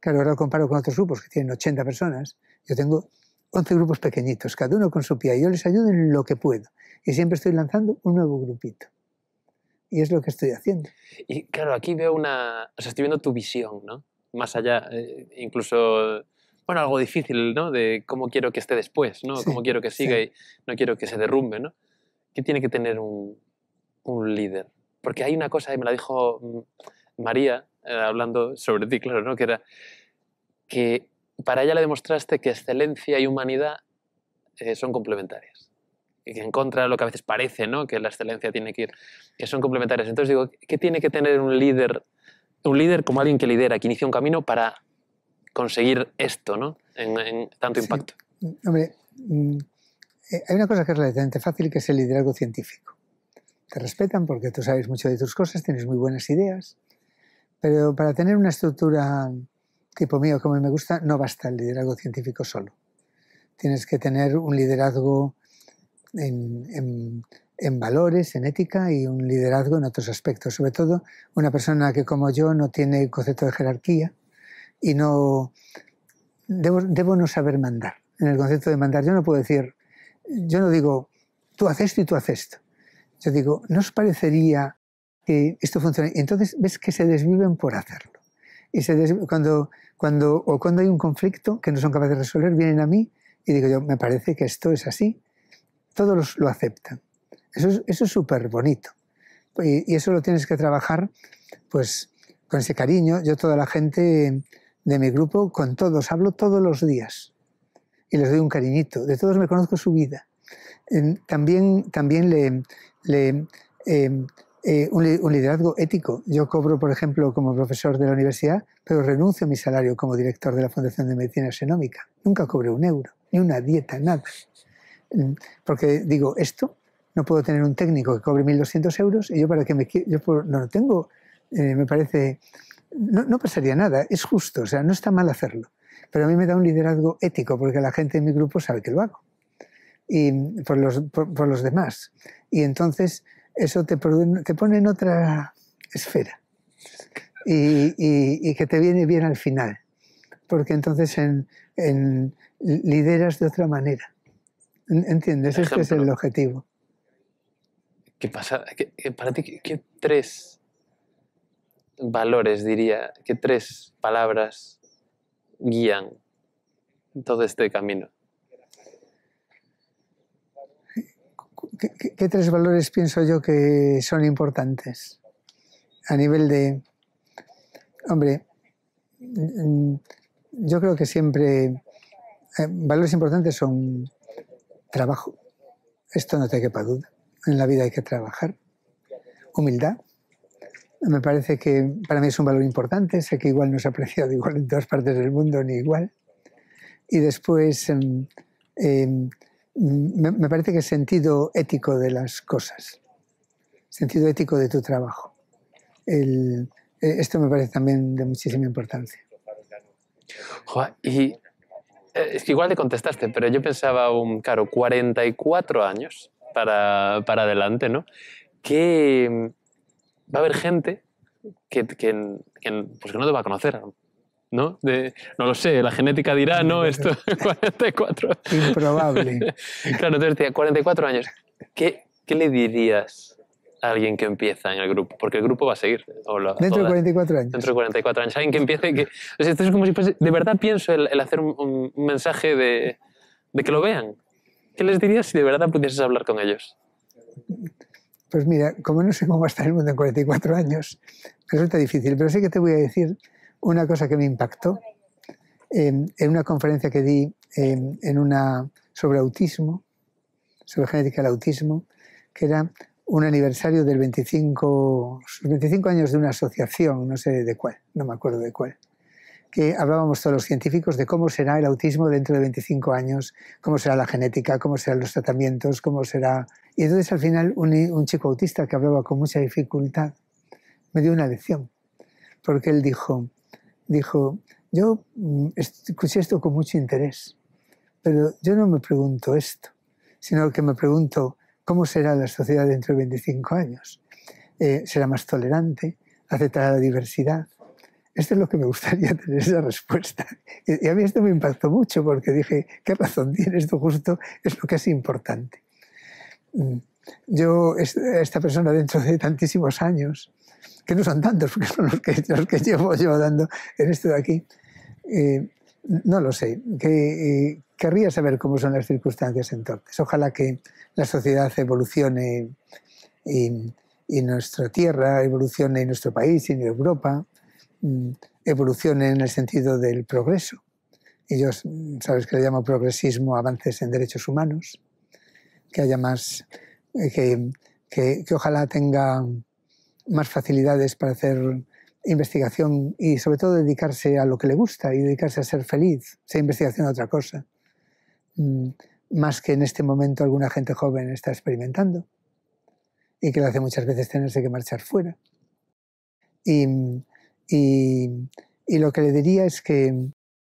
claro, ahora lo comparo con otros grupos que tienen 80 personas, yo tengo 11 grupos pequeñitos, cada uno con su pie, yo les ayudo en lo que puedo y siempre estoy lanzando un nuevo grupito. Y es lo que estoy haciendo. Y claro, aquí veo una, o sea, estoy viendo tu visión, ¿no? Más allá, eh, incluso bueno, algo difícil, ¿no? De cómo quiero que esté después, ¿no? cómo quiero que siga y no quiero que se derrumbe, ¿no? ¿Qué tiene que tener un, un líder? Porque hay una cosa, y me la dijo mm, María, eh, hablando sobre ti, claro, ¿no? que era que para ella le demostraste que excelencia y humanidad eh, son complementarias. Y que en contra de lo que a veces parece, ¿no? que la excelencia tiene que ir, que son complementarias. Entonces digo, ¿qué tiene que tener un líder, un líder como alguien que lidera, que inicia un camino para conseguir esto, ¿no? en, tanto impacto? Hombre, mm, eh, hay una cosa que es relativamente fácil, que es el liderazgo científico. Te respetan porque tú sabes mucho de tus cosas, tienes muy buenas ideas, pero para tener una estructura tipo mío, como me gusta, no basta el liderazgo científico solo. Tienes que tener un liderazgo en, valores, en ética y un liderazgo en otros aspectos. Sobre todo una persona que como yo no tiene concepto de jerarquía y no... Debo, debo no saber mandar. En el concepto de mandar yo no puedo decir, yo no digo, tú haces esto y tú haces esto. Yo digo, ¿no os parecería que eh, esto funciona. Entonces ves que se desviven por hacerlo. Y se cuando, cuando, o cuando hay un conflicto que no son capaces de resolver, vienen a mí y digo yo, me parece que esto es así. Todos los, lo aceptan. Eso es eso súper bonito. Y, eso lo tienes que trabajar pues con ese cariño. Yo toda la gente de mi grupo, con todos, hablo todos los días. Y les doy un cariñito. De todos me conozco su vida. también, también le... le em, eh, un, liderazgo ético. Yo cobro, por ejemplo, como profesor de la universidad, pero renuncio a mi salario como director de la Fundación de Medicina Xenómica. Nunca cobré un euro, ni una dieta, nada. Mm, porque digo, esto no puedo tener un técnico que cobre 1.200 euros y yo para que me... Yo no lo tengo, eh, me parece... No, pasaría nada, es justo, o sea, no está mal hacerlo. Pero a mí me da un liderazgo ético porque la gente de mi grupo sabe que lo hago y mm, por los, por los demás. Y entonces eso te, pone en otra esfera y, que te viene bien al final, porque entonces en, lideras de otra manera. ¿Entiendes? Este es el objetivo. ¿Qué pasa? ¿Qué, para ti, ¿qué, tres valores, diría, qué tres palabras guían todo este camino? ¿qué, tres valores pienso yo que son importantes? A nivel de, hombre, mm, yo creo que siempre eh, valores importantes son trabajo. Esto no te quepa duda. En la vida hay que trabajar. Humildad. Me parece que para mí es un valor importante. Sé que igual no es apreciado igual en todas partes del mundo ni igual. Y después, mm, eh, me, parece que el sentido ético de las cosas, sentido ético de tu trabajo. Eh, esto me parece también de muchísima importancia. y eh, es igual te contestaste, pero yo pensaba, un, claro, 44 años para, adelante, ¿no? Que mm, va a haber gente que, pues que no te va a conocer ¿no? no lo sé, la genética dirá, no, esto 44. Improbable. claro, entonces decía, 44 años. ¿Qué, le dirías a alguien que empieza en el grupo? Porque el grupo va a seguir. O dentro de 44 años. Dentro de 44 años. Alguien que empiece... o esto es como si de verdad pienso el, hacer un, mensaje de, de que lo vean. ¿Qué les dirías si de verdad pudieses hablar con ellos? Pues mira, como no sé cómo va a estar el mundo en 44 años, resulta difícil, pero sí que te voy a decir una cosa que me impactó en una conferencia que di en una, sobre autismo, sobre genética del autismo, que era un aniversario del 25, 25 años de una asociación, no sé de cuál, no me acuerdo de cuál, que hablábamos todos los científicos de cómo será el autismo dentro de 25 años, cómo será la genética, cómo serán los tratamientos, cómo será... Y entonces al final un, un chico autista que hablaba con mucha dificultad me dio una lección, porque él dijo, dijo, yo mm, escuché esto con mucho interés, pero yo no me pregunto esto, sino que me pregunto cómo será la sociedad dentro de 25 años. Eh, ¿Será más tolerante? ¿Aceptará la diversidad? Esto es lo que me gustaría tener esa respuesta. Y, y a mí esto me impactó mucho porque dije, ¿qué razón tiene Esto justo es lo que es importante. Mm, yo, esta persona dentro de tantísimos años, que no son tantos, porque son los que, llevo, dando en esto de aquí. Eh, no lo sé, que, eh, querría saber cómo son las circunstancias entonces. Ojalá que la sociedad evolucione y, nuestra tierra evolucione y nuestro país y Europa mm, evolucione en el sentido del progreso. Y yo, sabes que le llamo progresismo avances en derechos humanos, que haya más, eh, que ojalá tenga más facilidades para hacer investigación y sobre todo dedicarse a lo que le gusta y dedicarse a ser feliz, sea investigación a otra cosa, mm, más que en este momento alguna gente joven está experimentando y que le hace muchas veces tenerse que marchar fuera. Y, lo que le diría es que,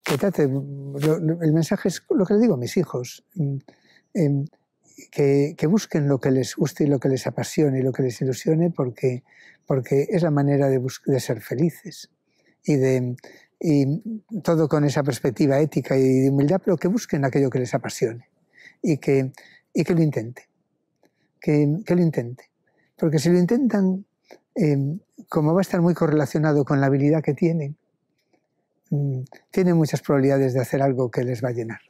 que el mensaje es lo que le digo a mis hijos, mm, em, que, busquen lo que les guste y lo que les apasione y lo que les ilusione, porque, porque es la manera de, ser felices y de y todo con esa perspectiva ética y de humildad, pero que busquen aquello que les apasione y que, y que lo intenten. Que, que, lo intente. Porque si lo intentan, em, como va a estar muy correlacionado con la habilidad que tienen, mm, tienen muchas probabilidades de hacer algo que les va a llenar.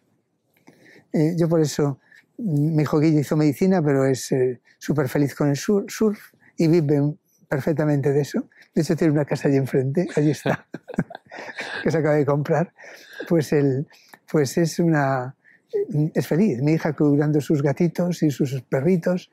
Eh, yo por eso mi hijo Guille hizo medicina, pero es eh, súper feliz con el surf y vive perfectamente de eso. De hecho, tiene una casa allí enfrente, allí está, que se acaba de comprar. Pues, pues es una... Es feliz. Mi hija cuidando sus gatitos y sus perritos.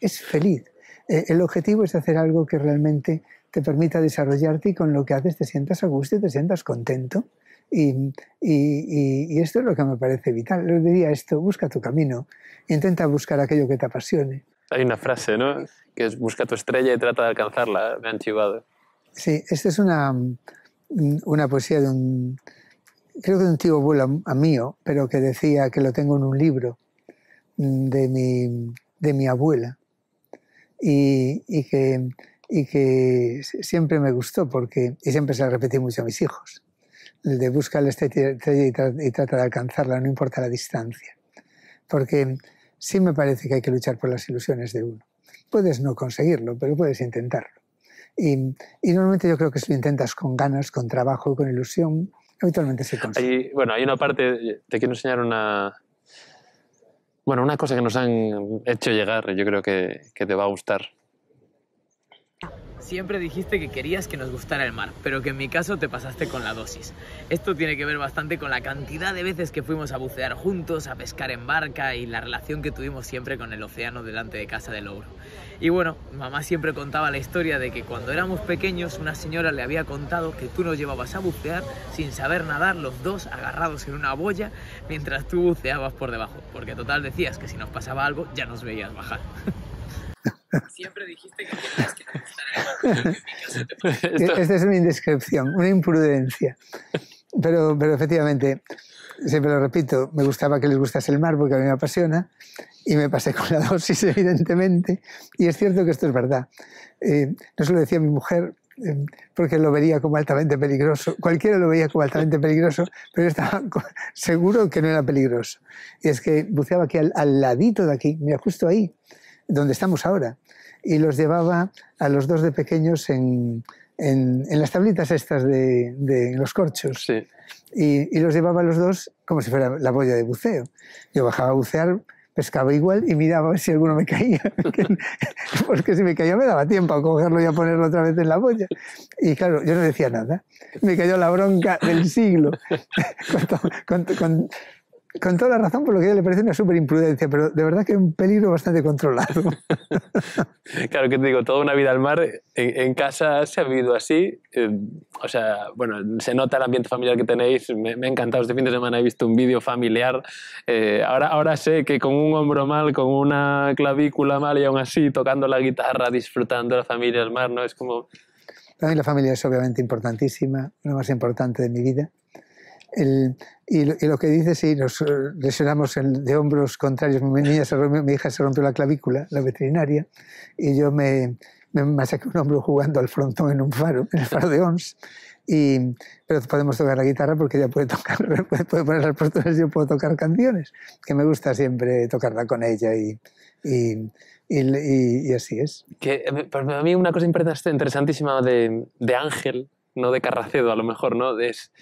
Es feliz. Eh, el objetivo es hacer algo que realmente te permita desarrollarte y con lo que haces te sientas a gusto y te sientas contento. Y, esto es lo que me parece vital. Les diría esto, busca tu camino, intenta buscar aquello que te apasione. Hay una frase, ¿no? Que es busca tu estrella y trata de alcanzarla, ¿eh? me han chivado. Sí, esta es una, poesía de un, creo que de un tío abuelo a mío, pero que decía que lo tengo en un libro mm, de mi, abuela y, que, siempre me gustó porque, y siempre se la repetí mucho a mis hijos el de busca la estrella y trata de alcanzarla, no importa la distancia. Porque sí me parece que hay que luchar por las ilusiones de uno. Puedes no conseguirlo, pero puedes intentarlo. Y, normalmente yo creo que si lo intentas con ganas, con trabajo, con ilusión, habitualmente se consigue. bueno, hay una parte, te quiero enseñar una... Bueno, una cosa que nos han hecho llegar, yo creo que, que te va a gustar. Siempre dijiste que querías que nos gustara el mar, pero que en mi caso te pasaste con la dosis. Esto tiene que ver bastante con la cantidad de veces que fuimos a bucear juntos, a pescar en barca y la relación que tuvimos siempre con el océano delante de casa del ogro. Y bueno, mamá siempre contaba la historia de que cuando éramos pequeños una señora le había contado que tú nos llevabas a bucear sin saber nadar los dos agarrados en una boya mientras tú buceabas por debajo, porque total decías que si nos pasaba algo ya nos veías bajar. Siempre dijiste que que Esta e-, es una indescripción, una imprudencia. Pero, pero efectivamente, siempre lo repito, me gustaba que les gustase el mar porque a mí me apasiona y me pasé con la dosis, evidentemente. Y es cierto que esto es verdad. Eh, no se lo decía mi mujer eh, porque lo veía como altamente peligroso. Cualquiera lo veía como altamente peligroso, pero yo estaba seguro que no era peligroso. Y es que buceaba aquí al ladito de aquí, mira, justo ahí, donde estamos ahora y los llevaba a los dos de pequeños en, en, las tablitas estas de, los corchos. Y, y, los llevaba a los dos como si fuera la boya de buceo. Yo bajaba a bucear, pescaba igual y miraba a ver si alguno me caía. Porque si me caía me daba tiempo a cogerlo y a ponerlo otra vez en la boya. Y claro, yo no decía nada. Me cayó la bronca del siglo. con, con, con toda la razón por lo que le parece una super imprudencia, pero de verdad que es un peligro bastante controlado. claro que te digo, toda una vida al mar, en, casa se ha vivido así, eh, o sea, bueno, se nota el ambiente familiar que tenéis, me, ha encantado, este fin de semana he visto un vídeo familiar, eh, ahora, ahora sé que con un hombro mal, con una clavícula mal y aún así tocando la guitarra, disfrutando la familia al mar, ¿no? Es como... la familia es obviamente importantísima, lo más importante de mi vida y, lo que dice, sí, nos eh, lesionamos de hombros contrarios. Mi, niña mi hija se rompió la clavícula, la veterinaria, y yo me, me un hombro jugando al frontón en un faro, en el faro de OMS. Y, pero podemos tocar la guitarra porque ella puede, tocar, puede poner las posturas, yo puedo tocar canciones, que me gusta siempre tocarla con ella y, y, y, así es. Que, eh, para pues mí una cosa interesantísima de, de Ángel, no de Carracedo a lo mejor, ¿no? Es,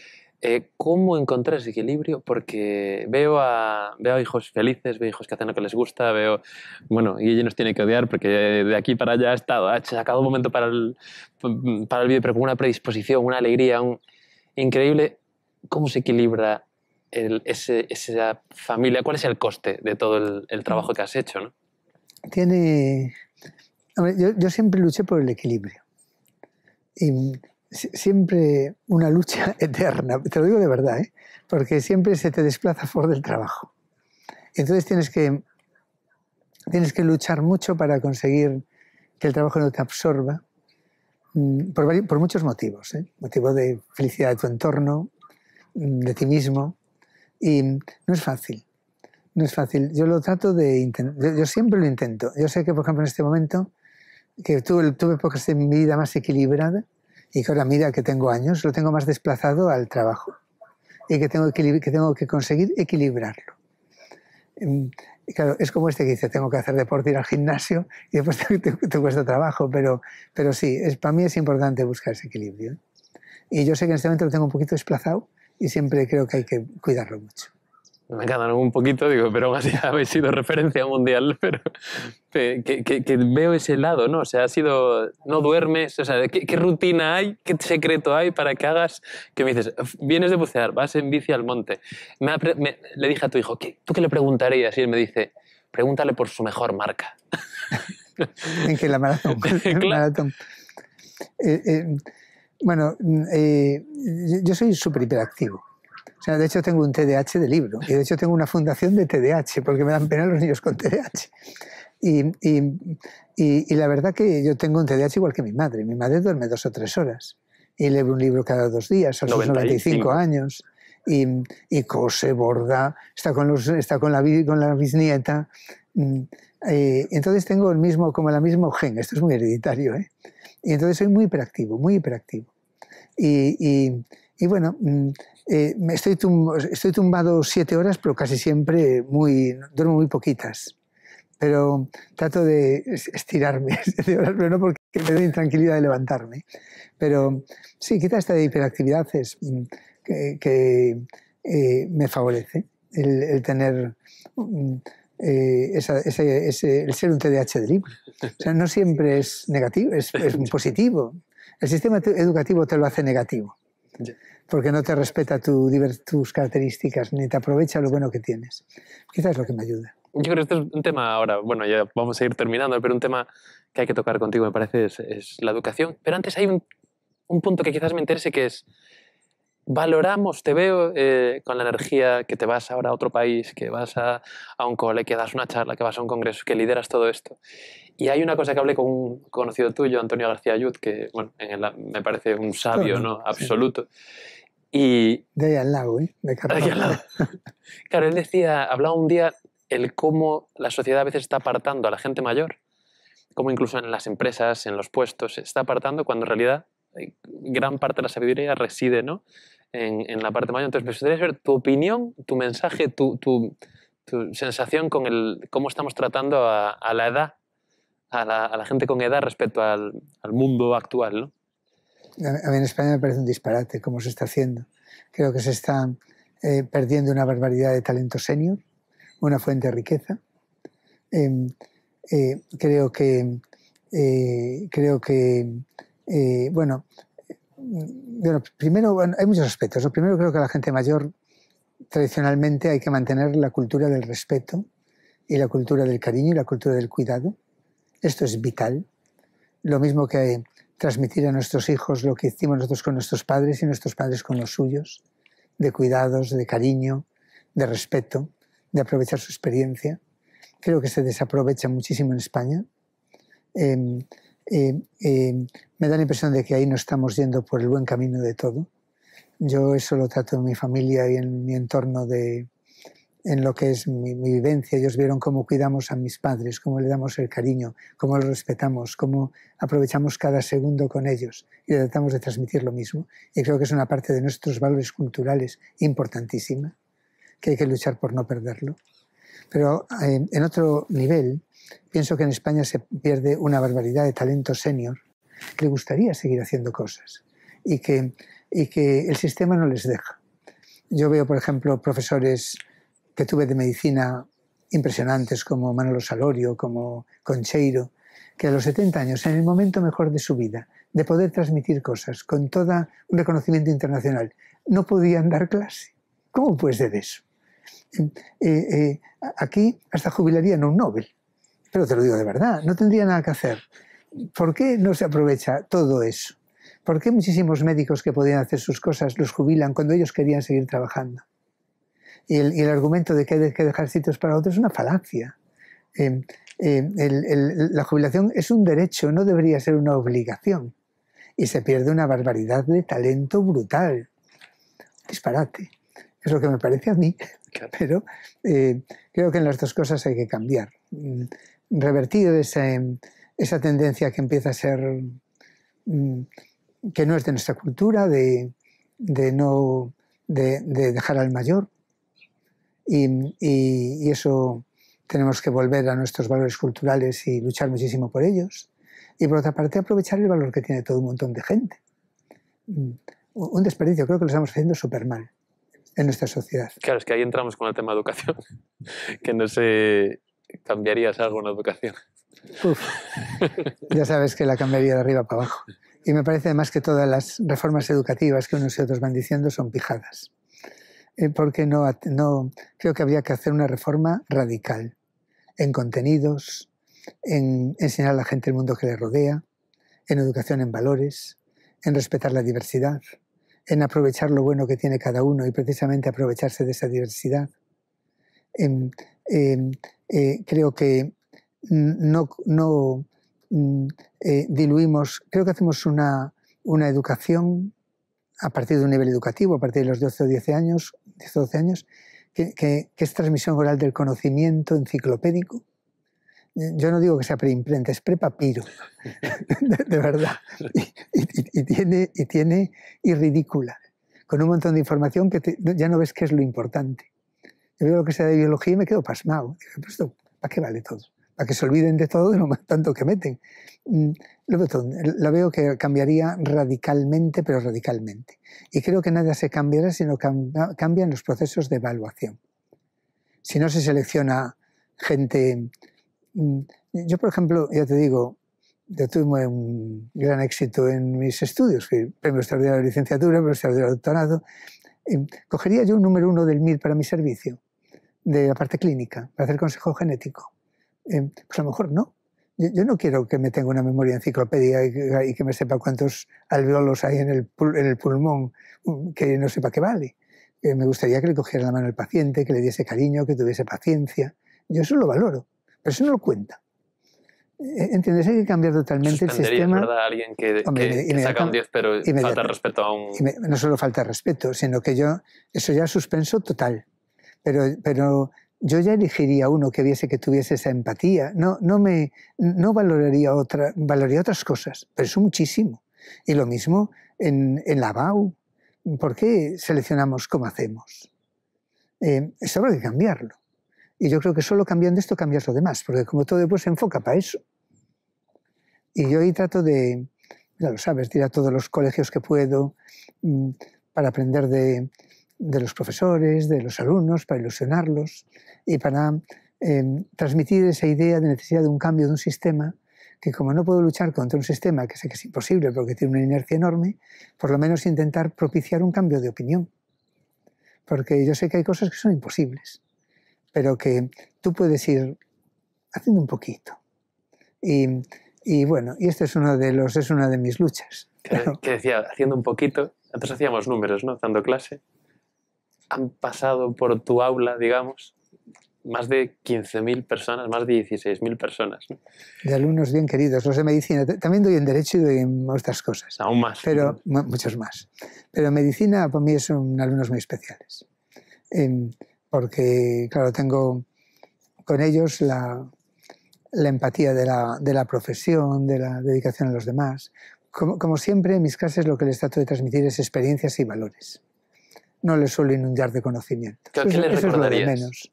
eh, ¿Cómo encontrar ese equilibrio? Porque veo a, veo hijos felices, veo hijos que hacen lo que les gusta, veo... Bueno, y ella nos tiene que odiar porque de aquí para allá ha estado, ha sacado un momento para el, mm, para el vídeo, pero con una predisposición, una alegría, increíble. ¿Cómo se equilibra ese, esa familia? ¿Cuál es el coste de todo el, trabajo que has hecho? ¿no? Tiene... A ver, yo, yo siempre luché por el equilibrio. Y siempre una lucha eterna, te lo digo de verdad, ¿eh? porque siempre se te desplaza fuera del trabajo. Entonces tienes que, tienes que luchar mucho para conseguir que el trabajo no te absorba, mm, por, muchos motivos. ¿eh? Motivo de felicidad de tu entorno, mm, de ti mismo, y no es fácil. No es fácil. Yo lo trato de yo, yo siempre lo intento. Yo sé que, por ejemplo, en este momento, que tuve, tuve épocas de mi vida más equilibrada, y que ahora mira que tengo años, lo tengo más desplazado al trabajo y que tengo que, tengo que conseguir equilibrarlo. Mm, claro, es como este que dice, tengo que hacer deporte, ir al gimnasio y después te, cuesta trabajo, pero, pero sí, es, para mí es importante buscar ese equilibrio. Y yo sé que en este momento lo tengo un poquito desplazado y siempre creo que hay que cuidarlo mucho me quedado un poquito, digo, pero aún así habéis sido referencia mundial, pero que, veo ese lado, ¿no? O sea, ha sido, no duermes, o sea, ¿qué, rutina hay, qué secreto hay para que hagas, que me dices, vienes de bucear, vas en bici al monte. le dije a tu hijo, ¿tú qué le preguntarías? Y él me dice, pregúntale por su mejor marca. en que la maratón. Eh, eh, bueno, eh, yo soy súper hiperactivo. O sea, de hecho tengo un TDAH de libro y de hecho tengo una fundación de TDAH porque me dan pena los niños con TDAH. Y, y, la verdad que yo tengo un TDAH igual que mi madre. Mi madre duerme dos o tres horas y lee un libro cada dos días a los 95 años. Y, y, cose, borda, está con, los, está con, la, con la bisnieta. Mm, eh, entonces tengo el mismo, como el mismo gen, esto es muy hereditario, ¿eh? y entonces soy muy hiperactivo, muy hiperactivo. y, y bueno, mm, eh, estoy, estoy tumbado siete horas, pero casi siempre muy, duermo muy poquitas. Pero trato de estirarme siete horas, pero no porque me dé intranquilidad de levantarme. Pero sí, quizás esta hiperactividad es mm, que, que eh, me favorece el, tener... Mm, eh, ese, el ser un TDAH de libre. O sea, no siempre es negativo, es, es positivo. El sistema educativo te lo hace negativo porque no te respeta tus características ni te aprovecha lo bueno que tienes. Quizás es lo que me ayuda. Yo creo que este es un tema ahora, bueno, ya vamos a ir terminando, pero un tema que hay que tocar contigo, me parece, es, la educación. Pero antes hay un, un punto que quizás me interese, que es valoramos, te veo eh, con la energía que te vas ahora a otro país, que vas a, a, un cole, que das una charla, que vas a un congreso, que lideras todo esto. Y hay una cosa que hablé con un conocido tuyo, Antonio García Ayud, que bueno, me parece un sabio ¿no? absoluto. Y, de ahí al lado, ¿eh? De, acá al lado. Claro, él decía, hablaba un día el cómo la sociedad a veces está apartando a la gente mayor, como incluso en las empresas, en los puestos, se está apartando cuando en realidad eh, gran parte de la sabiduría reside ¿no? en, la parte mayor. Entonces, me gustaría saber tu opinión, tu mensaje, tu, sensación con el, cómo estamos tratando a, la edad, a la, gente con edad respecto al, mundo actual. ¿no? A mí en España me parece un disparate cómo se está haciendo. Creo que se está eh, perdiendo una barbaridad de talento senior, una fuente de riqueza. Em, eh, creo que, eh, creo que bueno, bueno, primero, hay muchos aspectos. Lo primero creo que a la gente mayor tradicionalmente hay que mantener la cultura del respeto y la cultura del cariño y la cultura del cuidado. Esto es vital. Lo mismo que transmitir a nuestros hijos lo que hicimos nosotros con nuestros padres y nuestros padres con los suyos, de cuidados, de cariño, de respeto, de aprovechar su experiencia. Creo que se desaprovecha muchísimo en España. Em, eh, eh, me da la impresión de que ahí no estamos yendo por el buen camino de todo. Yo eso lo trato en mi familia y en mi entorno de, en lo que es mi, vivencia. Ellos vieron cómo cuidamos a mis padres, cómo le damos el cariño, cómo los respetamos, cómo aprovechamos cada segundo con ellos y tratamos de transmitir lo mismo. Y creo que es una parte de nuestros valores culturales importantísima, que hay que luchar por no perderlo. Pero eh, en otro nivel, Pienso que en España se pierde una barbaridad de talento senior que le gustaría seguir haciendo cosas y que, y que el sistema no les deja. Yo veo, por ejemplo, profesores que tuve de medicina impresionantes como Manolo Salorio, como Concheiro, que a los 70 años, en el momento mejor de su vida, de poder transmitir cosas con todo un reconocimiento internacional, no podían dar clase. ¿Cómo puedes ser eso? Eh, eh, aquí hasta jubilarían un Nobel pero te lo digo de verdad, no tendría nada que hacer. ¿Por qué no se aprovecha todo eso? ¿Por qué muchísimos médicos que podían hacer sus cosas los jubilan cuando ellos querían seguir trabajando? Y el, argumento de que hay que dejar sitios para otros es una falacia. Em, em, la jubilación es un derecho, no debería ser una obligación. Y se pierde una barbaridad de talento brutal. Disparate. Es lo que me parece a mí. Pero eh, creo que en las dos cosas hay que cambiar. Mm, revertido em, esa tendencia que empieza a ser mm, que no es de nuestra cultura, de, de no de, dejar al mayor. Y, eso tenemos que volver a nuestros valores culturales y luchar muchísimo por ellos. Y por otra parte, aprovechar el valor que tiene todo un montón de gente. Mm, un desperdicio, creo que lo estamos haciendo súper mal en nuestra sociedad. Claro, es que ahí entramos con el tema educación, que no se, ¿Cambiarías algo en la educación? ya sabes que la cambiaría de arriba para abajo. Y me parece además que todas las reformas educativas que unos y otros van diciendo son pijadas. Eh, porque no, no creo que habría que hacer una reforma radical en contenidos, en enseñar a la gente el mundo que le rodea, en educación en valores, en respetar la diversidad, en aprovechar lo bueno que tiene cada uno y precisamente aprovecharse de esa diversidad, en eh, creo que no, mm, eh, diluimos, creo que hacemos una, educación a partir de un nivel educativo, a partir de los 12 o 10 años, 12 años que, es transmisión oral del conocimiento enciclopédico. Yo no digo que sea preimprenta, es prepapiro, de, de, verdad. Y, tiene, y tiene y ridícula, con un montón de información que ya no ves qué es lo importante. Yo veo lo que sea de biología y me quedo pasmado. ¿para qué vale todo? ¿Para que se olviden de todo de lo tanto que meten? Mm, lo veo que cambiaría radicalmente, pero radicalmente. Y creo que nada se cambiará, si no cambian los procesos de evaluación. Si no se selecciona gente... Mm, yo, por ejemplo, ya te digo, yo tuve un gran éxito en mis estudios, fui premio extraordinario de licenciatura, premio extraordinario de doctorado. Cogería yo un número uno del MIR para mi servicio de la parte clínica, para hacer consejo genético. Eh, pues a lo mejor no. Yo, no quiero que me tenga una memoria enciclopédica y que, me sepa cuántos alveolos hay en el, pulmón, mm, que no sepa qué vale. Eh, me gustaría que le cogiera la mano al paciente, que le diese cariño, que tuviese paciencia. Yo eso lo valoro, pero eso no lo cuenta. Eh, ¿Entiendes? Hay que cambiar totalmente el sistema. saca un 10 pero falta respeto a un... No solo falta respeto, sino que yo... Eso ya suspenso total pero, yo ya elegiría uno que viese que tuviese esa empatía. No, no, me, no valoraría, otra, otras cosas, pero eso muchísimo. Y lo mismo en, la BAU. ¿Por qué seleccionamos cómo hacemos? Eh, eso habrá que cambiarlo. Y yo creo que solo cambiando esto cambias lo demás, porque como todo después pues, se enfoca para eso. Y yo ahí trato de, ya lo sabes, ir a todos los colegios que puedo mm, para aprender de, de los profesores, de los alumnos, para ilusionarlos y para em, transmitir esa idea de necesidad de un cambio de un sistema que como no puedo luchar contra un sistema que sé que es imposible porque tiene una inercia enorme, por lo menos intentar propiciar un cambio de opinión. Porque yo sé que hay cosas que son imposibles, pero que tú puedes ir haciendo un poquito. Y, bueno, y este es uno de los, es una de mis luchas. Que, decía, haciendo un poquito, antes hacíamos números, ¿no? Dando clase han pasado por tu aula, digamos, más de 15.000 personas, más de 16.000 personas. De alumnos bien queridos, los de medicina. También doy en derecho y doy en otras cosas. Aún más. Pero, muchos más. Pero medicina para mí son alumnos muy especiales. Em, porque, claro, tengo con ellos la, empatía de la, profesión, de la dedicación a los demás. Como, como siempre, en mis clases lo que les trato de transmitir es experiencias y valores no le suelo inundar de conocimiento. ¿Qué, les recordarías?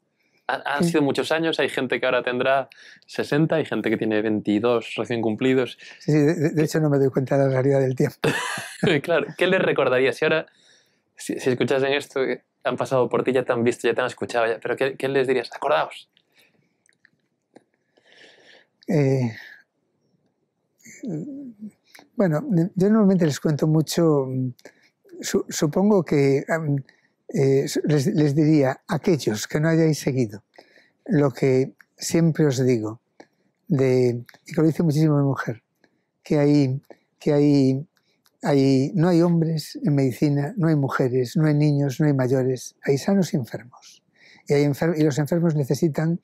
Han, sido muchos años, hay gente que ahora tendrá 60, hay gente que tiene 22 recién cumplidos. Sí, de, hecho no me doy cuenta de la realidad del tiempo. claro, ¿qué les recordarías? Si ahora, si, escuchas en esto, han pasado por ti, ya te han visto, ya te han escuchado, ya, pero ¿qué, les dirías? Acordaos. Eh, bueno, yo normalmente les cuento mucho mm, supongo que eh, les, les diría, aquellos que no hayáis seguido lo que siempre os digo, de, y que lo dice muchísimo mi mujer, que hay, que hay, no hay hombres en medicina, no hay mujeres, no hay niños, no hay mayores, hay sanos y enfermos. Y, hay los enfermos necesitan,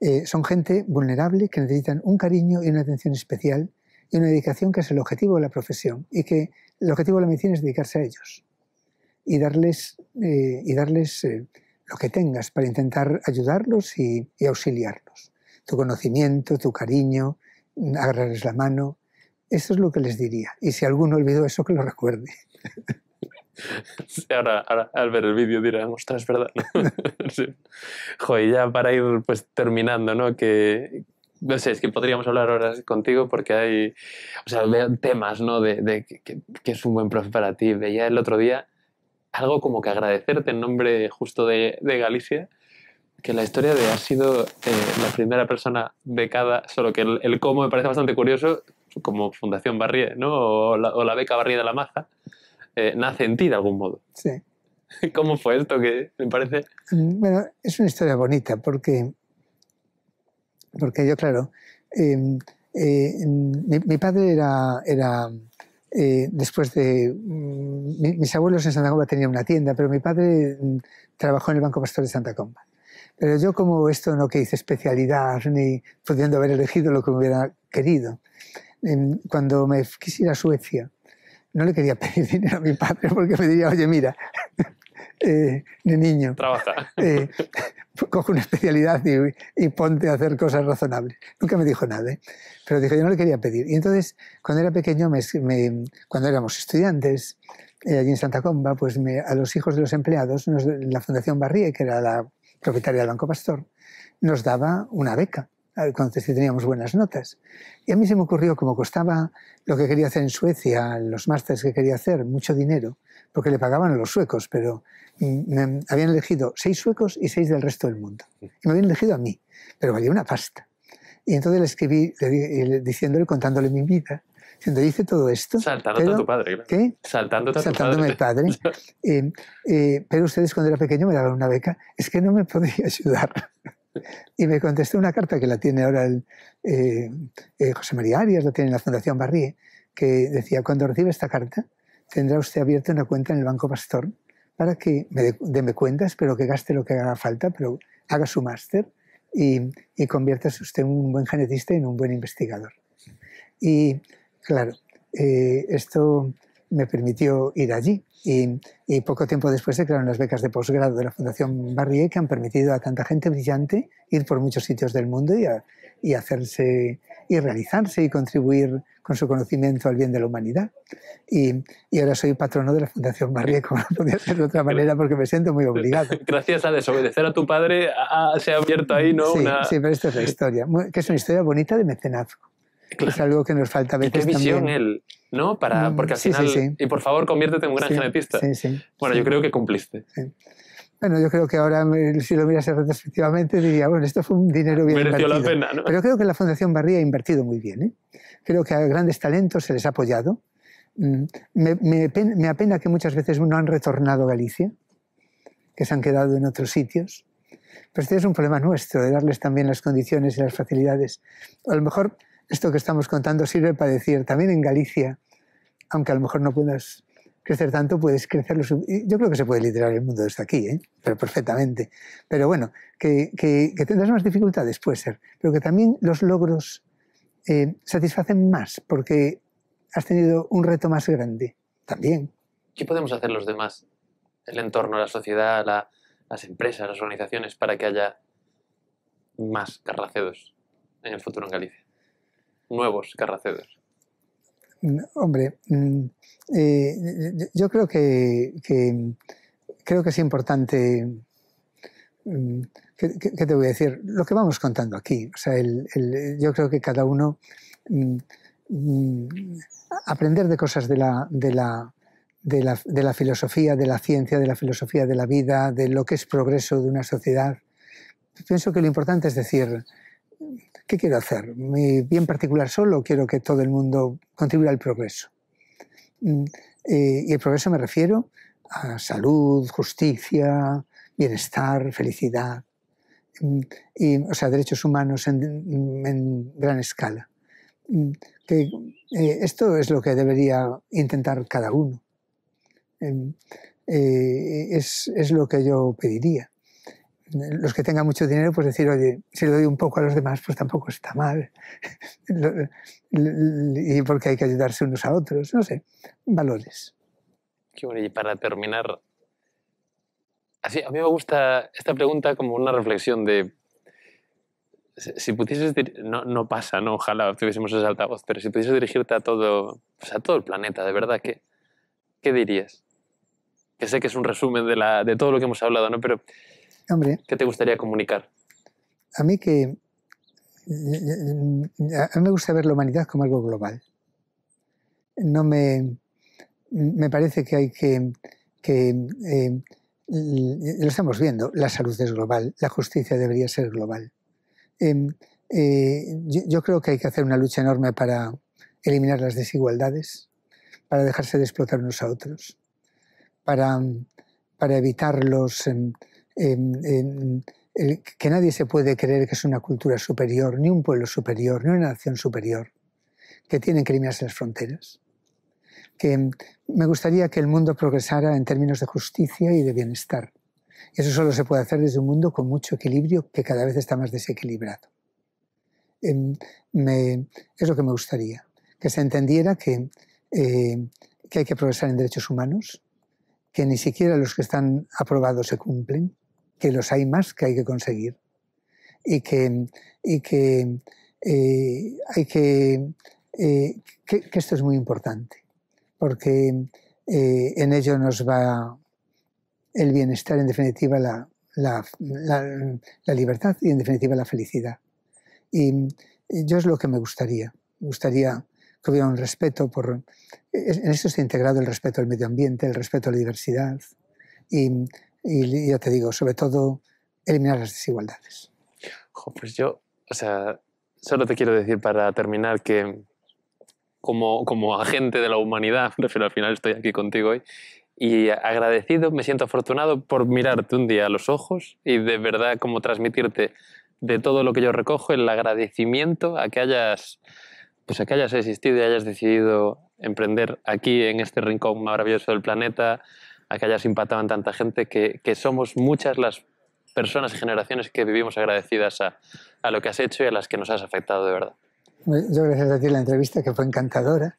eh, son gente vulnerable que necesitan un cariño y una atención especial y una dedicación que es el objetivo de la profesión y que el objetivo de la medicina es dedicarse a ellos y darles, eh, y darles eh, lo que tengas para intentar ayudarlos y, auxiliarlos. Tu conocimiento, tu cariño, agarrarles la mano. Eso es lo que les diría. Y si alguno olvidó eso, que lo recuerde. Ahora, al ver el vídeo dirán, ostras, ¿verdad? ya para ir pues terminando, ¿no? Que, no sé, es que podríamos hablar horas contigo porque hay, o sea, temas, ¿no? De, de que, es un buen profe para ti. Veía el otro día algo como que agradecerte en nombre justo de, de Galicia, que la historia de ha sido eh, la primera persona de cada solo que el, cómo me parece bastante curioso, como Fundación Barrié, ¿no? O la, o la beca Barrié de la Maza, eh, nace en ti de algún modo. Sí. ¿Cómo fue esto? Que me parece... Bueno, es una historia bonita porque porque yo, claro, em, eh, mi, padre era, era eh, después de... Mm, mis abuelos en Santa Comba tenían una tienda, pero mi padre mm, trabajó en el Banco Pastor de Santa Comba. Pero yo como esto no que hice especialidad, ni pudiendo haber elegido lo que me hubiera querido, em, cuando me quise ir a Suecia, no le quería pedir dinero a mi padre porque me diría, oye, mira, de eh, niño. Trabaja. coge una especialidad y, ponte a hacer cosas razonables. Nunca me dijo nada, ¿eh? pero dije, yo no le quería pedir. Y entonces, cuando era pequeño, cuando éramos estudiantes, eh, allí en Santa Comba, pues a los hijos de los empleados, la Fundación Barrié, que era la propietaria del Banco Pastor, nos daba una beca entonces teníamos buenas notas. Y a mí se me ocurrió, como costaba lo que quería hacer en Suecia, los másteres que quería hacer, mucho dinero, porque le pagaban a los suecos, pero mm, habían elegido seis suecos y seis del resto del mundo. Y me habían elegido a mí, pero valía una pasta. Y entonces le escribí eh, diciéndole, contándole mi vida, diciendo, dice todo esto. saltando a tu padre, ¿Qué? Saltándote a tu Saltándome padre. el padre. Eh, eh, pero ustedes cuando era pequeño me daban una beca. Es que no me podía ayudar. Y me contestó una carta que la tiene ahora eh, eh, José María Arias, la tiene en la Fundación Barrié, que decía, cuando reciba esta carta, tendrá usted abierta una cuenta en el Banco Pastor para que me dé cuentas, pero que gaste lo que haga falta, pero haga su máster y, y usted en un buen genetista y en un buen investigador. Y claro, eh, esto me permitió ir allí. Y, poco tiempo después se eh, crearon las becas de posgrado de la Fundación Barrié que han permitido a tanta gente brillante ir por muchos sitios del mundo y, hacerse y realizarse y contribuir con su conocimiento al bien de la humanidad. Y, ahora soy patrono de la Fundación Barrié, como no podía ser de otra manera, porque me siento muy obligado. Gracias a desobedecer a tu padre se ha abierto ahí, ¿no? Sí, Una... sí, pero esta es la historia, que es una historia bonita de mecenazgo. Es algo que nos falta a veces. ¿Y qué visión él, ¿no? Para, mm, porque al final. Y por favor, conviértete en un gran genetista. bueno, yo creo que cumpliste. Bueno, yo creo que ahora, si lo miras retrospectivamente, diría, bueno, esto fue un dinero bien Mereció invertido. Pero creo que la Fundación Barría ha invertido muy bien. ¿eh? Creo que a grandes talentos se les ha apoyado. Mm, me, me apena que muchas veces no han retornado a Galicia, que se han quedado en otros sitios. Pero este es un problema nuestro, de darles también las condiciones y las facilidades. A lo mejor esto que estamos contando sirve para decir, también en Galicia, aunque a lo mejor no puedas crecer tanto, puedes crecer Yo creo que se puede liderar el mundo desde aquí, ¿eh? pero perfectamente. Pero bueno, que, tendrás más dificultades, puede ser, pero que también los logros eh, satisfacen más porque has tenido un reto más grande también. ¿Qué podemos hacer los demás? El entorno, la sociedad, las empresas, las organizaciones, para que haya más carraceos en el futuro en Galicia nuevos carracedos? Hombre, mm, eh, yo creo que, creo que es importante. Mm, ¿qué, te voy a decir? Lo que vamos contando aquí. O sea, yo creo que cada uno mm, aprender de cosas de la, filosofía, de la ciencia, de la filosofía de la vida, de lo que es progreso de una sociedad. Pienso que lo importante es decir, ¿qué quiero hacer? ¿Mi bien particular solo quiero que todo el mundo contribuya al progreso? Mm, eh, y el progreso me refiero a salud, justicia, bienestar, felicidad, mm, o sea, derechos humanos en, gran escala. Mm, eh, esto es lo que debería intentar cada uno. Eh, es lo que yo pediría los que tengan mucho dinero, pues decir, oye, si le doy un poco a los demás, pues tampoco está mal. y porque hay que ayudarse unos a otros, no sé, valores. Qué bueno, y para terminar, así, a mí me gusta esta pregunta como una reflexión de, si pudieses, no, no pasa, no, ojalá tuviésemos ese altavoz, pero si pudieses dirigirte a todo, pues a todo el planeta, de verdad, ¿qué, qué dirías? Que sé que es un resumen de, la, de todo lo que hemos hablado, ¿no? Pero Hombre. ¿Qué te gustaría comunicar? A mí que... Eh, eh, a mí me gusta ver la humanidad como algo global. No me... Me parece que hay que... Eh, lo estamos viendo, la salud es global, la justicia debería ser global. yo, creo que hay que hacer una lucha enorme para eliminar las desigualdades, para dejarse de explotar unos a otros, para, para evitar los, em, que nadie se puede creer que es una cultura superior, ni un pueblo superior, ni una nación superior, que tienen que en las fronteras. Que me gustaría que el mundo progresara en términos de justicia y de bienestar. Eso solo se puede hacer desde un mundo con mucho equilibrio que cada vez está más desequilibrado. Em, es lo que me gustaría, que se entendiera eh, que hay que progresar en derechos humanos, que ni siquiera los que están aprobados se cumplen, que los hay más que hay que conseguir y que, que eh, hay eh, que, que, esto es muy importante, porque eh, en ello nos va el bienestar, en definitiva la, la, libertad y en definitiva la felicidad. Y, yo es lo que me gustaría, me gustaría que hubiera un respeto por... En esto está integrado el respeto al medio ambiente, el respeto a la diversidad y y ya te digo, sobre todo, eliminar las desigualdades. pues yo, o sea, solo te quiero decir para terminar que como, como agente de la humanidad, refiero al final estoy aquí contigo hoy, y agradecido, me siento afortunado por mirarte un día a los ojos y de verdad como transmitirte de todo lo que yo recojo el agradecimiento a que hayas pues a que hayas existido y hayas decidido emprender aquí en este rincón maravilloso del planeta a que hayas impactado en tanta gente, que, que somos muchas las personas y generaciones que vivimos agradecidas a, a, lo que has hecho y a las que nos has afectado de verdad. Yo gracias a ti la entrevista, que fue encantadora.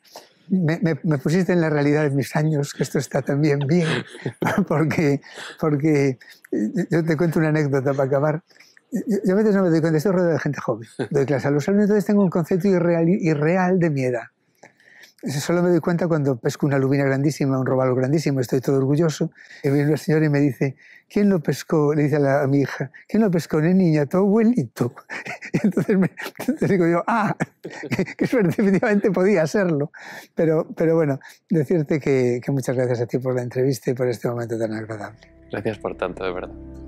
Me, me, pusiste en la realidad de mis años, que esto está también bien, porque, porque eh, yo te cuento una anécdota para acabar. Yo, a veces no me doy cuenta, estoy rodeado de gente joven, de clase a los entonces tengo un concepto irreal de mi edad solo me doy cuenta cuando pesco una lubina grandísima, un robalo grandísimo, estoy todo orgulloso. Y viene una señora y me dice, ¿quién lo pescó? Le dice a, la, mi hija, ¿quién lo pescó? Ni niña, Todo abuelito. entonces, digo yo, ah, qué suerte, definitivamente podía serlo. Pero, pero bueno, decirte que muchas gracias a ti por la entrevista y por este momento tan agradable. Gracias por tanto, de verdad.